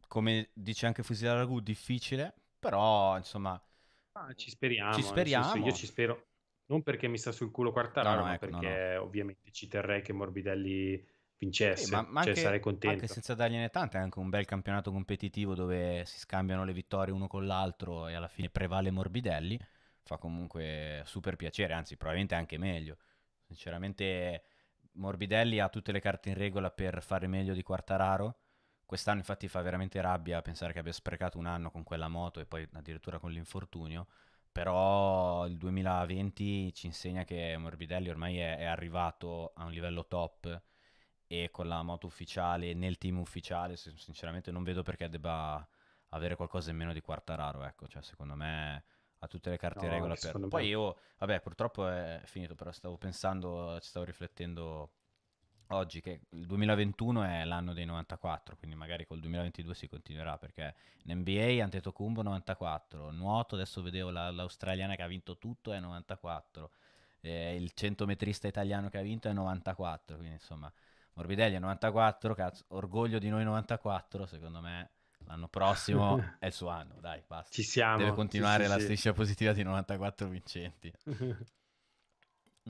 come dice anche Fusilare Ragù, difficile, però insomma... Ah, ci speriamo. Ci speriamo. io ci spero, non perché mi sta sul culo Quartararo, no, no, ecco, perché no, ovviamente ci terrei che Morbidelli vincesse, eh, ma, ma cioè anche, sarei contento. Anche senza dargliene tante, è anche un bel campionato competitivo dove si scambiano le vittorie uno con l'altro e alla fine prevale Morbidelli, fa comunque super piacere, anzi probabilmente anche meglio. Sinceramente Morbidelli ha tutte le carte in regola per fare meglio di Quartararo, quest'anno infatti fa veramente rabbia pensare che abbia sprecato un anno con quella moto e poi addirittura con l'infortunio, però il 2020 ci insegna che Morbidelli ormai è, è arrivato a un livello top e con la moto ufficiale nel team ufficiale, sinceramente non vedo perché debba avere qualcosa in meno di Quartararo, ecco, cioè secondo me ha tutte le carte no, regola per... Poi io, vabbè, purtroppo è finito, però stavo pensando, ci stavo riflettendo oggi che il 2021 è l'anno dei 94, quindi magari col 2022 si continuerà perché in NBA Antetokounmpo 94, nuoto adesso vedevo la, l'australiana che ha vinto tutto è 94, eh, il centometrista italiano che ha vinto è 94, quindi insomma Morbidelli è 94, cazzo, orgoglio di noi 94, secondo me l'anno prossimo è il suo anno, dai, basta. Ci siamo. Deve continuare sì, sì, la striscia sì. positiva di 94 vincenti.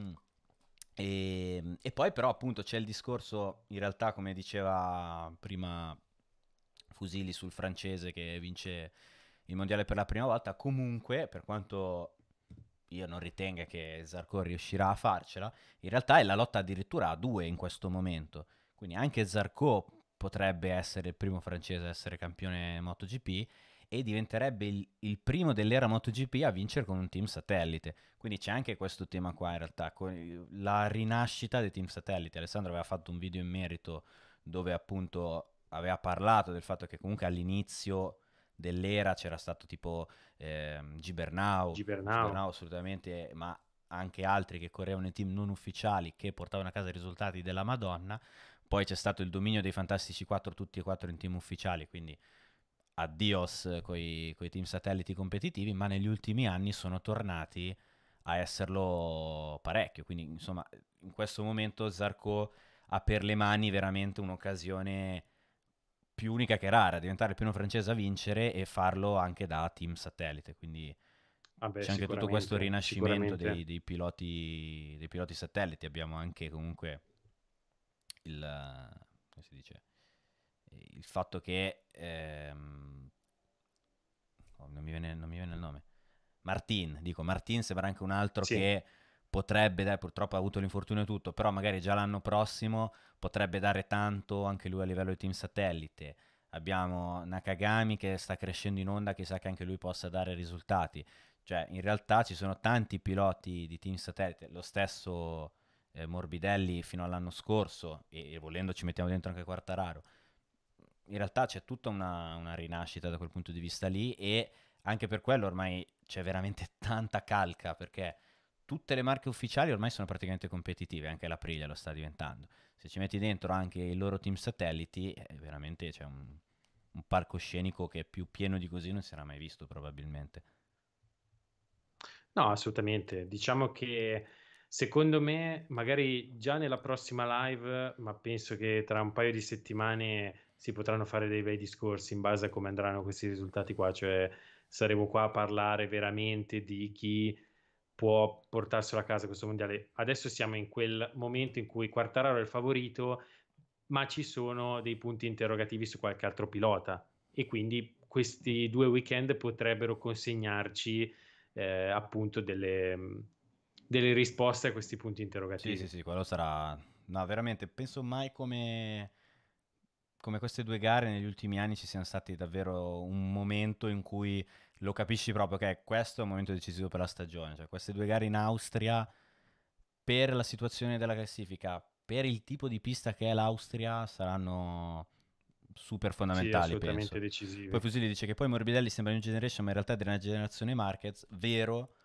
mm. e, ehm, e, poi però appunto c'è il discorso, in realtà come diceva prima Fusili sul francese che vince il mondiale per la prima volta, comunque per quanto io non ritenga che Zarco riuscirà a farcela, in realtà è la lotta addirittura a due in questo momento. Quindi anche Zarco potrebbe essere il primo francese a essere campione MotoGP e diventerebbe il, il, primo dell'era MotoGP a vincere con un team satellite. Quindi c'è anche questo tema qua in realtà, la rinascita dei team satellite. Alessandro aveva fatto un video in merito dove appunto aveva parlato del fatto che comunque all'inizio dell'era c'era stato tipo eh, Gibernau, Gibernau. Gibernau assolutamente, ma anche altri che correvano in team non ufficiali che portavano a casa i risultati della Madonna. Poi c'è stato il dominio dei Fantastici 4, tutti e quattro in team ufficiali, quindi addios coi, coi team satelliti competitivi, ma negli ultimi anni sono tornati a esserlo parecchio. Quindi, insomma, in questo momento Zarco ha per le mani veramente un'occasione più unica che rara, diventare il primo francese a vincere e farlo anche da team satellite, quindi ah beh, c'è anche tutto questo rinascimento dei, dei, piloti, dei piloti satelliti, abbiamo anche comunque il, come si dice, il fatto che ehm, oh, non, mi viene, non, mi viene, il nome Martin, dico Martin sembra anche un altro sì. che potrebbe, dai, purtroppo ha avuto l'infortunio e tutto, però magari già l'anno prossimo potrebbe dare tanto anche lui a livello di team satellite. Abbiamo Nakagami che sta crescendo in onda, chissà che anche lui possa dare risultati. Cioè, in realtà ci sono tanti piloti di team satellite, lo stesso eh, Morbidelli fino all'anno scorso, e, e, volendo ci mettiamo dentro anche Quartararo. In realtà c'è tutta una, una rinascita da quel punto di vista lì e anche per quello ormai c'è veramente tanta calca perché tutte le marche ufficiali ormai sono praticamente competitive, anche l'Aprilia lo sta diventando. Se ci metti dentro anche il loro team satelliti, è eh, veramente c'è un, un palcoscenico che è più pieno di così non si era mai visto probabilmente. No, assolutamente. Diciamo che secondo me, magari già nella prossima live, ma penso che tra un paio di settimane si potranno fare dei bei discorsi in base a come andranno questi risultati qua, cioè saremo qua a parlare veramente di chi può portarselo a casa questo mondiale. Adesso siamo in quel momento in cui Quartararo è il favorito, ma ci sono dei punti interrogativi su qualche altro pilota e quindi questi due weekend potrebbero consegnarci eh, appunto delle, delle risposte a questi punti interrogativi. Sì, sì, sì, quello sarà... No, veramente, penso mai come come queste due gare negli ultimi anni ci siano stati davvero un momento in cui lo capisci proprio che questo è un momento decisivo per la stagione. Cioè, queste due gare in Austria, per la situazione della classifica, per il tipo di pista che è l'Austria, saranno super fondamentali. Sì, assolutamente penso. decisive. Poi Fusili dice che poi Morbidelli sembra New Generation, ma in realtà è di una generazione Markets, vero,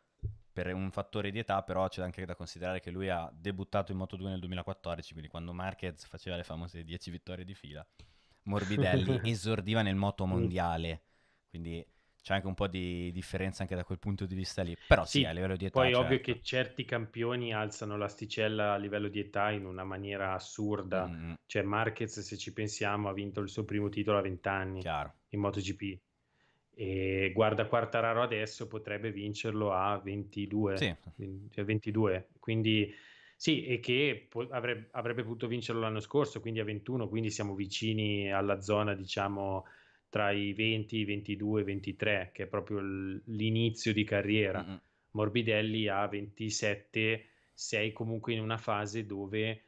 per un fattore di età, però c'è anche da considerare che lui ha debuttato in Moto2 nel 2014, quindi quando Marquez faceva le famose 10 vittorie di fila, Morbidelli esordiva nel moto mm. mondiale, quindi c'è anche un po' di differenza anche da quel punto di vista lì, però sì, sì a livello di età... Poi certo. ovvio che certi campioni alzano l'asticella a livello di età in una maniera assurda, mm. mm. cioè Marquez se ci pensiamo ha vinto il suo primo titolo a 20 anni Chiaro. in MotoGP, e guarda Quartararo adesso potrebbe vincerlo a 22, sì. 22. Cioè quindi sì e che po- avrebbe, avrebbe, potuto vincerlo l'anno scorso quindi a 21 quindi siamo vicini alla zona diciamo tra i 20 22 23 che è proprio l- l'inizio di carriera mm-hmm. Morbidelli a 27 sei comunque in una fase dove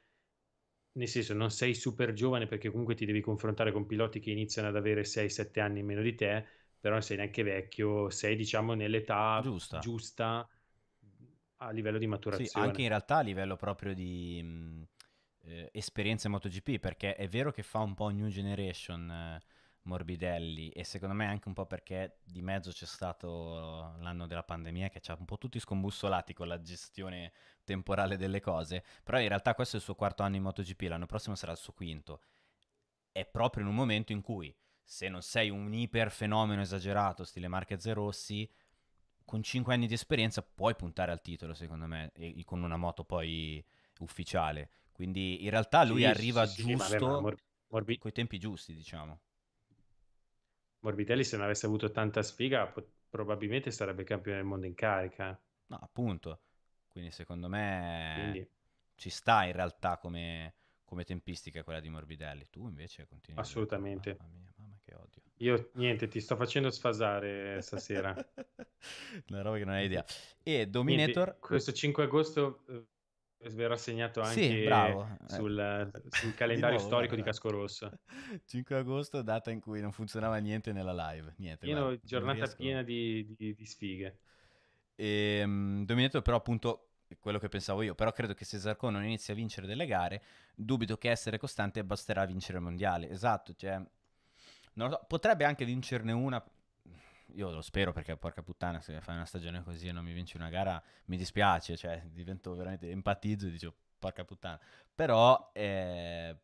nel senso non sei super giovane perché comunque ti devi confrontare con piloti che iniziano ad avere 6-7 anni in meno di te però non sei neanche vecchio, sei diciamo nell'età giusta, giusta a livello di maturazione. Sì, anche in realtà a livello proprio di mh, mm, eh, esperienza MotoGP, perché è vero che fa un po' new generation eh, Morbidelli e secondo me anche un po' perché di mezzo c'è stato l'anno della pandemia che ci ha un po' tutti scombussolati con la gestione temporale delle cose, però in realtà questo è il suo quarto anno in MotoGP, l'anno prossimo sarà il suo quinto. È proprio in un momento in cui se non sei un iper fenomeno esagerato, stile Marche Zerossi, con 5 anni di esperienza puoi puntare al titolo, secondo me, e, con una moto poi ufficiale. Quindi in realtà lui sì, arriva sì, giusto sì, mor- con i tempi giusti, diciamo. Morbidelli, se non avesse avuto tanta sfiga, pot- probabilmente sarebbe campione del mondo in carica. No, appunto. Quindi secondo me Quindi. ci sta in realtà come, come tempistica quella di Morbidelli. Tu invece continui. Assolutamente. A... Mamma mia, che odio. Io niente, ti sto facendo sfasare stasera. Una roba che non hai idea. E Dominator... Niente, questo 5 agosto eh, verrà segnato anche sì, sul, eh, sul, calendario di nuovo, storico bravo. di Casco Rosso. 5 agosto, data in cui non funzionava niente nella live. Niente, Pieno, guarda, giornata piena di, di, di sfighe. E, um, Dominator però appunto quello che pensavo io, però credo che se Zarco non inizia a vincere delle gare, dubito che essere costante basterà a vincere il mondiale. Esatto, cioè non lo so, potrebbe anche vincerne una. Io lo spero perché, porca puttana, se fai una stagione così e non mi vinci una gara, mi dispiace, cioè divento veramente empatizzo e dico, porca puttana. Però eh,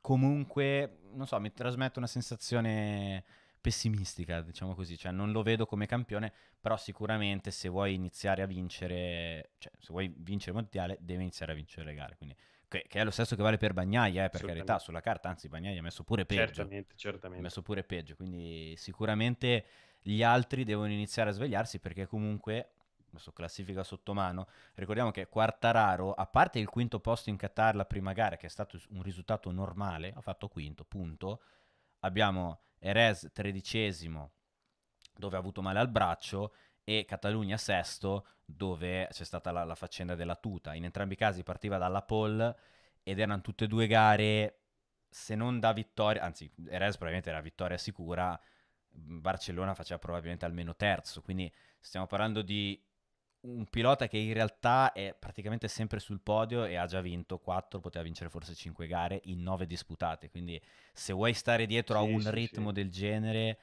comunque, non so, mi trasmette una sensazione pessimistica, diciamo così, cioè non lo vedo come campione, però sicuramente se vuoi iniziare a vincere, cioè se vuoi vincere il mondiale, devi iniziare a vincere le gare, quindi che, che, è lo stesso che vale per Bagnaia, eh, per carità, sulla carta, anzi Bagnaia ha messo pure peggio. Certamente, certamente. Ha messo pure peggio, quindi sicuramente gli altri devono iniziare a svegliarsi perché comunque adesso classifica sotto mano, ricordiamo che Quartararo, a parte il quinto posto in Qatar la prima gara, che è stato un risultato normale, ha fatto quinto, punto, abbiamo Erez tredicesimo, dove ha avuto male al braccio, e Catalogna sesto, dove c'è stata la, la, faccenda della tuta. In entrambi i casi partiva dalla pole ed erano tutte e due gare, se non da vittoria, anzi Erez probabilmente era vittoria sicura, Barcellona faceva probabilmente almeno terzo, quindi stiamo parlando di un pilota che in realtà è praticamente sempre sul podio e ha già vinto 4, poteva vincere forse 5 gare in 9 disputate, quindi se vuoi stare dietro sì, a un sì, ritmo sì. del genere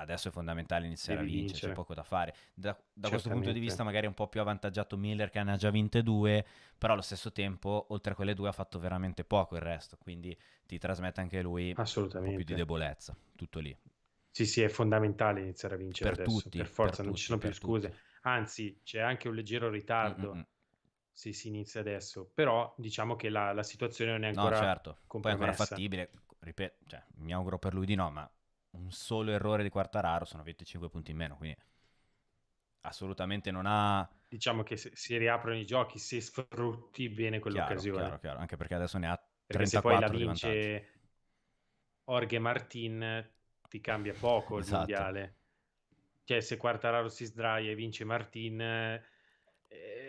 adesso è fondamentale iniziare Devi a vincere, vincere, c'è poco da fare. Da, da questo punto di vista magari è un po' più avvantaggiato Miller che ne ha già vinte due, però allo stesso tempo oltre a quelle due ha fatto veramente poco il resto, quindi ti trasmette anche lui un po' più di debolezza, tutto lì. Sì, sì, è fondamentale iniziare a vincere per adesso, tutti, per forza, per non tutti, ci sono più scuse. Tutti. Anzi, c'è anche un leggero mm, mm, ritardo. Mm-mm se si inizia adesso, però diciamo che la, la situazione non è ancora no, certo. Poi è ancora fattibile, ripeto, cioè, mi auguro per lui di no, ma un solo errore di quarta raro sono 25 punti in meno, quindi assolutamente non ha... Diciamo che si riaprono i giochi se sfrutti bene quell'occasione. Chiaro, chiaro, chiaro. anche perché adesso ne ha 34 perché se poi la vince Orge Martin ti cambia poco il esatto. mondiale. Cioè se quarta raro si sdraia e vince Martin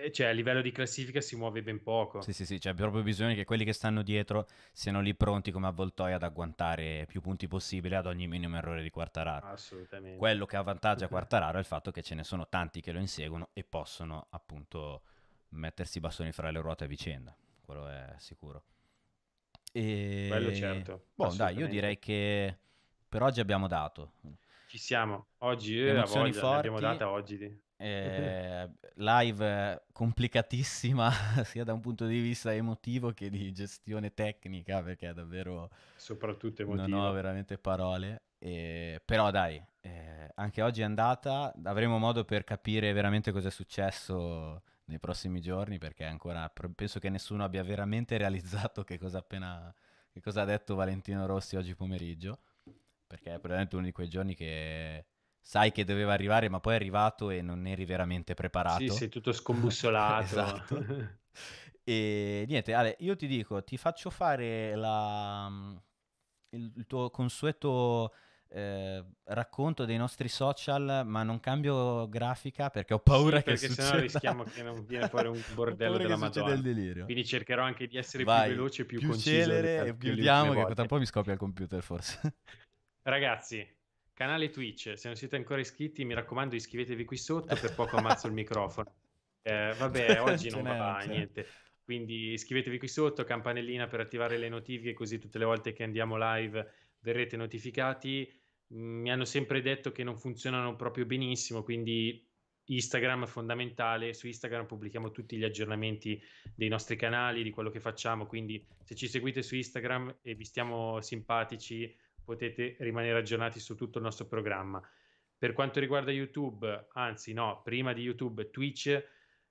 eh, cioè, a livello di classifica si muove ben poco. Sì, sì, sì, c'è proprio bisogno che quelli che stanno dietro siano lì pronti come avvoltoi ad agguantare più punti possibile ad ogni minimo errore di Quartararo. Assolutamente. Quello che avvantaggia Quartararo è il fatto che ce ne sono tanti che lo inseguono e possono appunto mettersi i bastoni fra le ruote a vicenda, quello è sicuro. E... Quello certo. Boh, dai, io direi che per oggi abbiamo dato. Ci siamo, oggi eh, voglia, forti, abbiamo data oggi eh, live complicatissima sia da un punto di vista emotivo che di gestione tecnica perché è davvero soprattutto emotivo non ho veramente parole eh, però dai eh, anche oggi è andata avremo modo per capire veramente cosa è successo nei prossimi giorni perché ancora penso che nessuno abbia veramente realizzato che cosa appena che cosa ha detto Valentino Rossi oggi pomeriggio perché è probabilmente uno di quei giorni che sai che doveva arrivare, ma poi è arrivato e non eri veramente preparato. Sì, sei tutto scombussolato. esatto. e niente, Ale, io ti dico, ti faccio fare la, mm, il, il, tuo consueto eh, racconto dei nostri social, ma non cambio grafica perché ho paura sì, che perché sennò rischiamo che non viene fuori un bordello della Madonna. Il delirio. Quindi cercherò anche di essere Vai, più veloce, più, più celere e chiudiamo che tra un po' mi scoppia il computer forse. Ragazzi, canale Twitch, se non siete ancora iscritti mi raccomando iscrivetevi qui sotto, per poco ammazzo il microfono. Eh, vabbè, oggi non va niente. Quindi iscrivetevi qui sotto, campanellina per attivare le notifiche, così tutte le volte che andiamo live verrete notificati. Mi hanno sempre detto che non funzionano proprio benissimo, quindi Instagram è fondamentale, su Instagram pubblichiamo tutti gli aggiornamenti dei nostri canali, di quello che facciamo, quindi se ci seguite su Instagram e vi stiamo simpatici, potete rimanere aggiornati su tutto il nostro programma. Per quanto riguarda YouTube, anzi no, prima di YouTube, Twitch,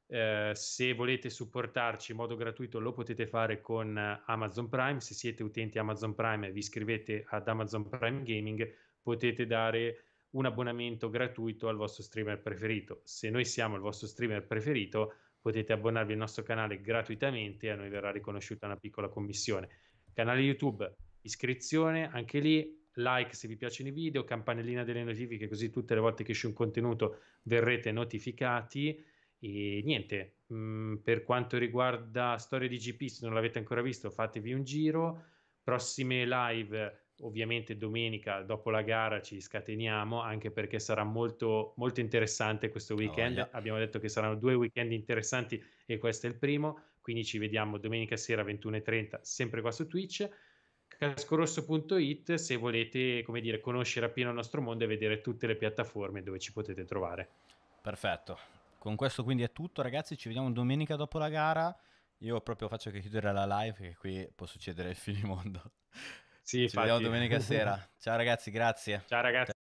eh, se volete supportarci in modo gratuito lo potete fare con Amazon Prime, se siete utenti Amazon Prime e vi iscrivete ad Amazon Prime Gaming potete dare un abbonamento gratuito al vostro streamer preferito. Se noi siamo il vostro streamer preferito potete abbonarvi al nostro canale gratuitamente e a noi verrà riconosciuta una piccola commissione. Canale YouTube iscrizione, anche lì, like se vi piacciono i video, campanellina delle notifiche, così tutte le volte che esce un contenuto verrete notificati. E niente, mh, mm, per quanto riguarda Storia di GP, se non l'avete ancora visto, fatevi un giro. Prossime live ovviamente domenica dopo la gara ci scateniamo anche perché sarà molto, molto interessante questo weekend no, yeah. abbiamo detto che saranno due weekend interessanti e questo è il primo quindi ci vediamo domenica sera 21.30 sempre qua su Twitch cascorosso.it se volete come dire, conoscere appieno il nostro mondo e vedere tutte le piattaforme dove ci potete trovare. Perfetto, con questo quindi è tutto ragazzi, ci vediamo domenica dopo la gara. Io proprio faccio che chiudere la live che qui può succedere il finimondo. Sì, Ci infatti. vediamo domenica sera. Ciao ragazzi, grazie. Ciao ragazzi.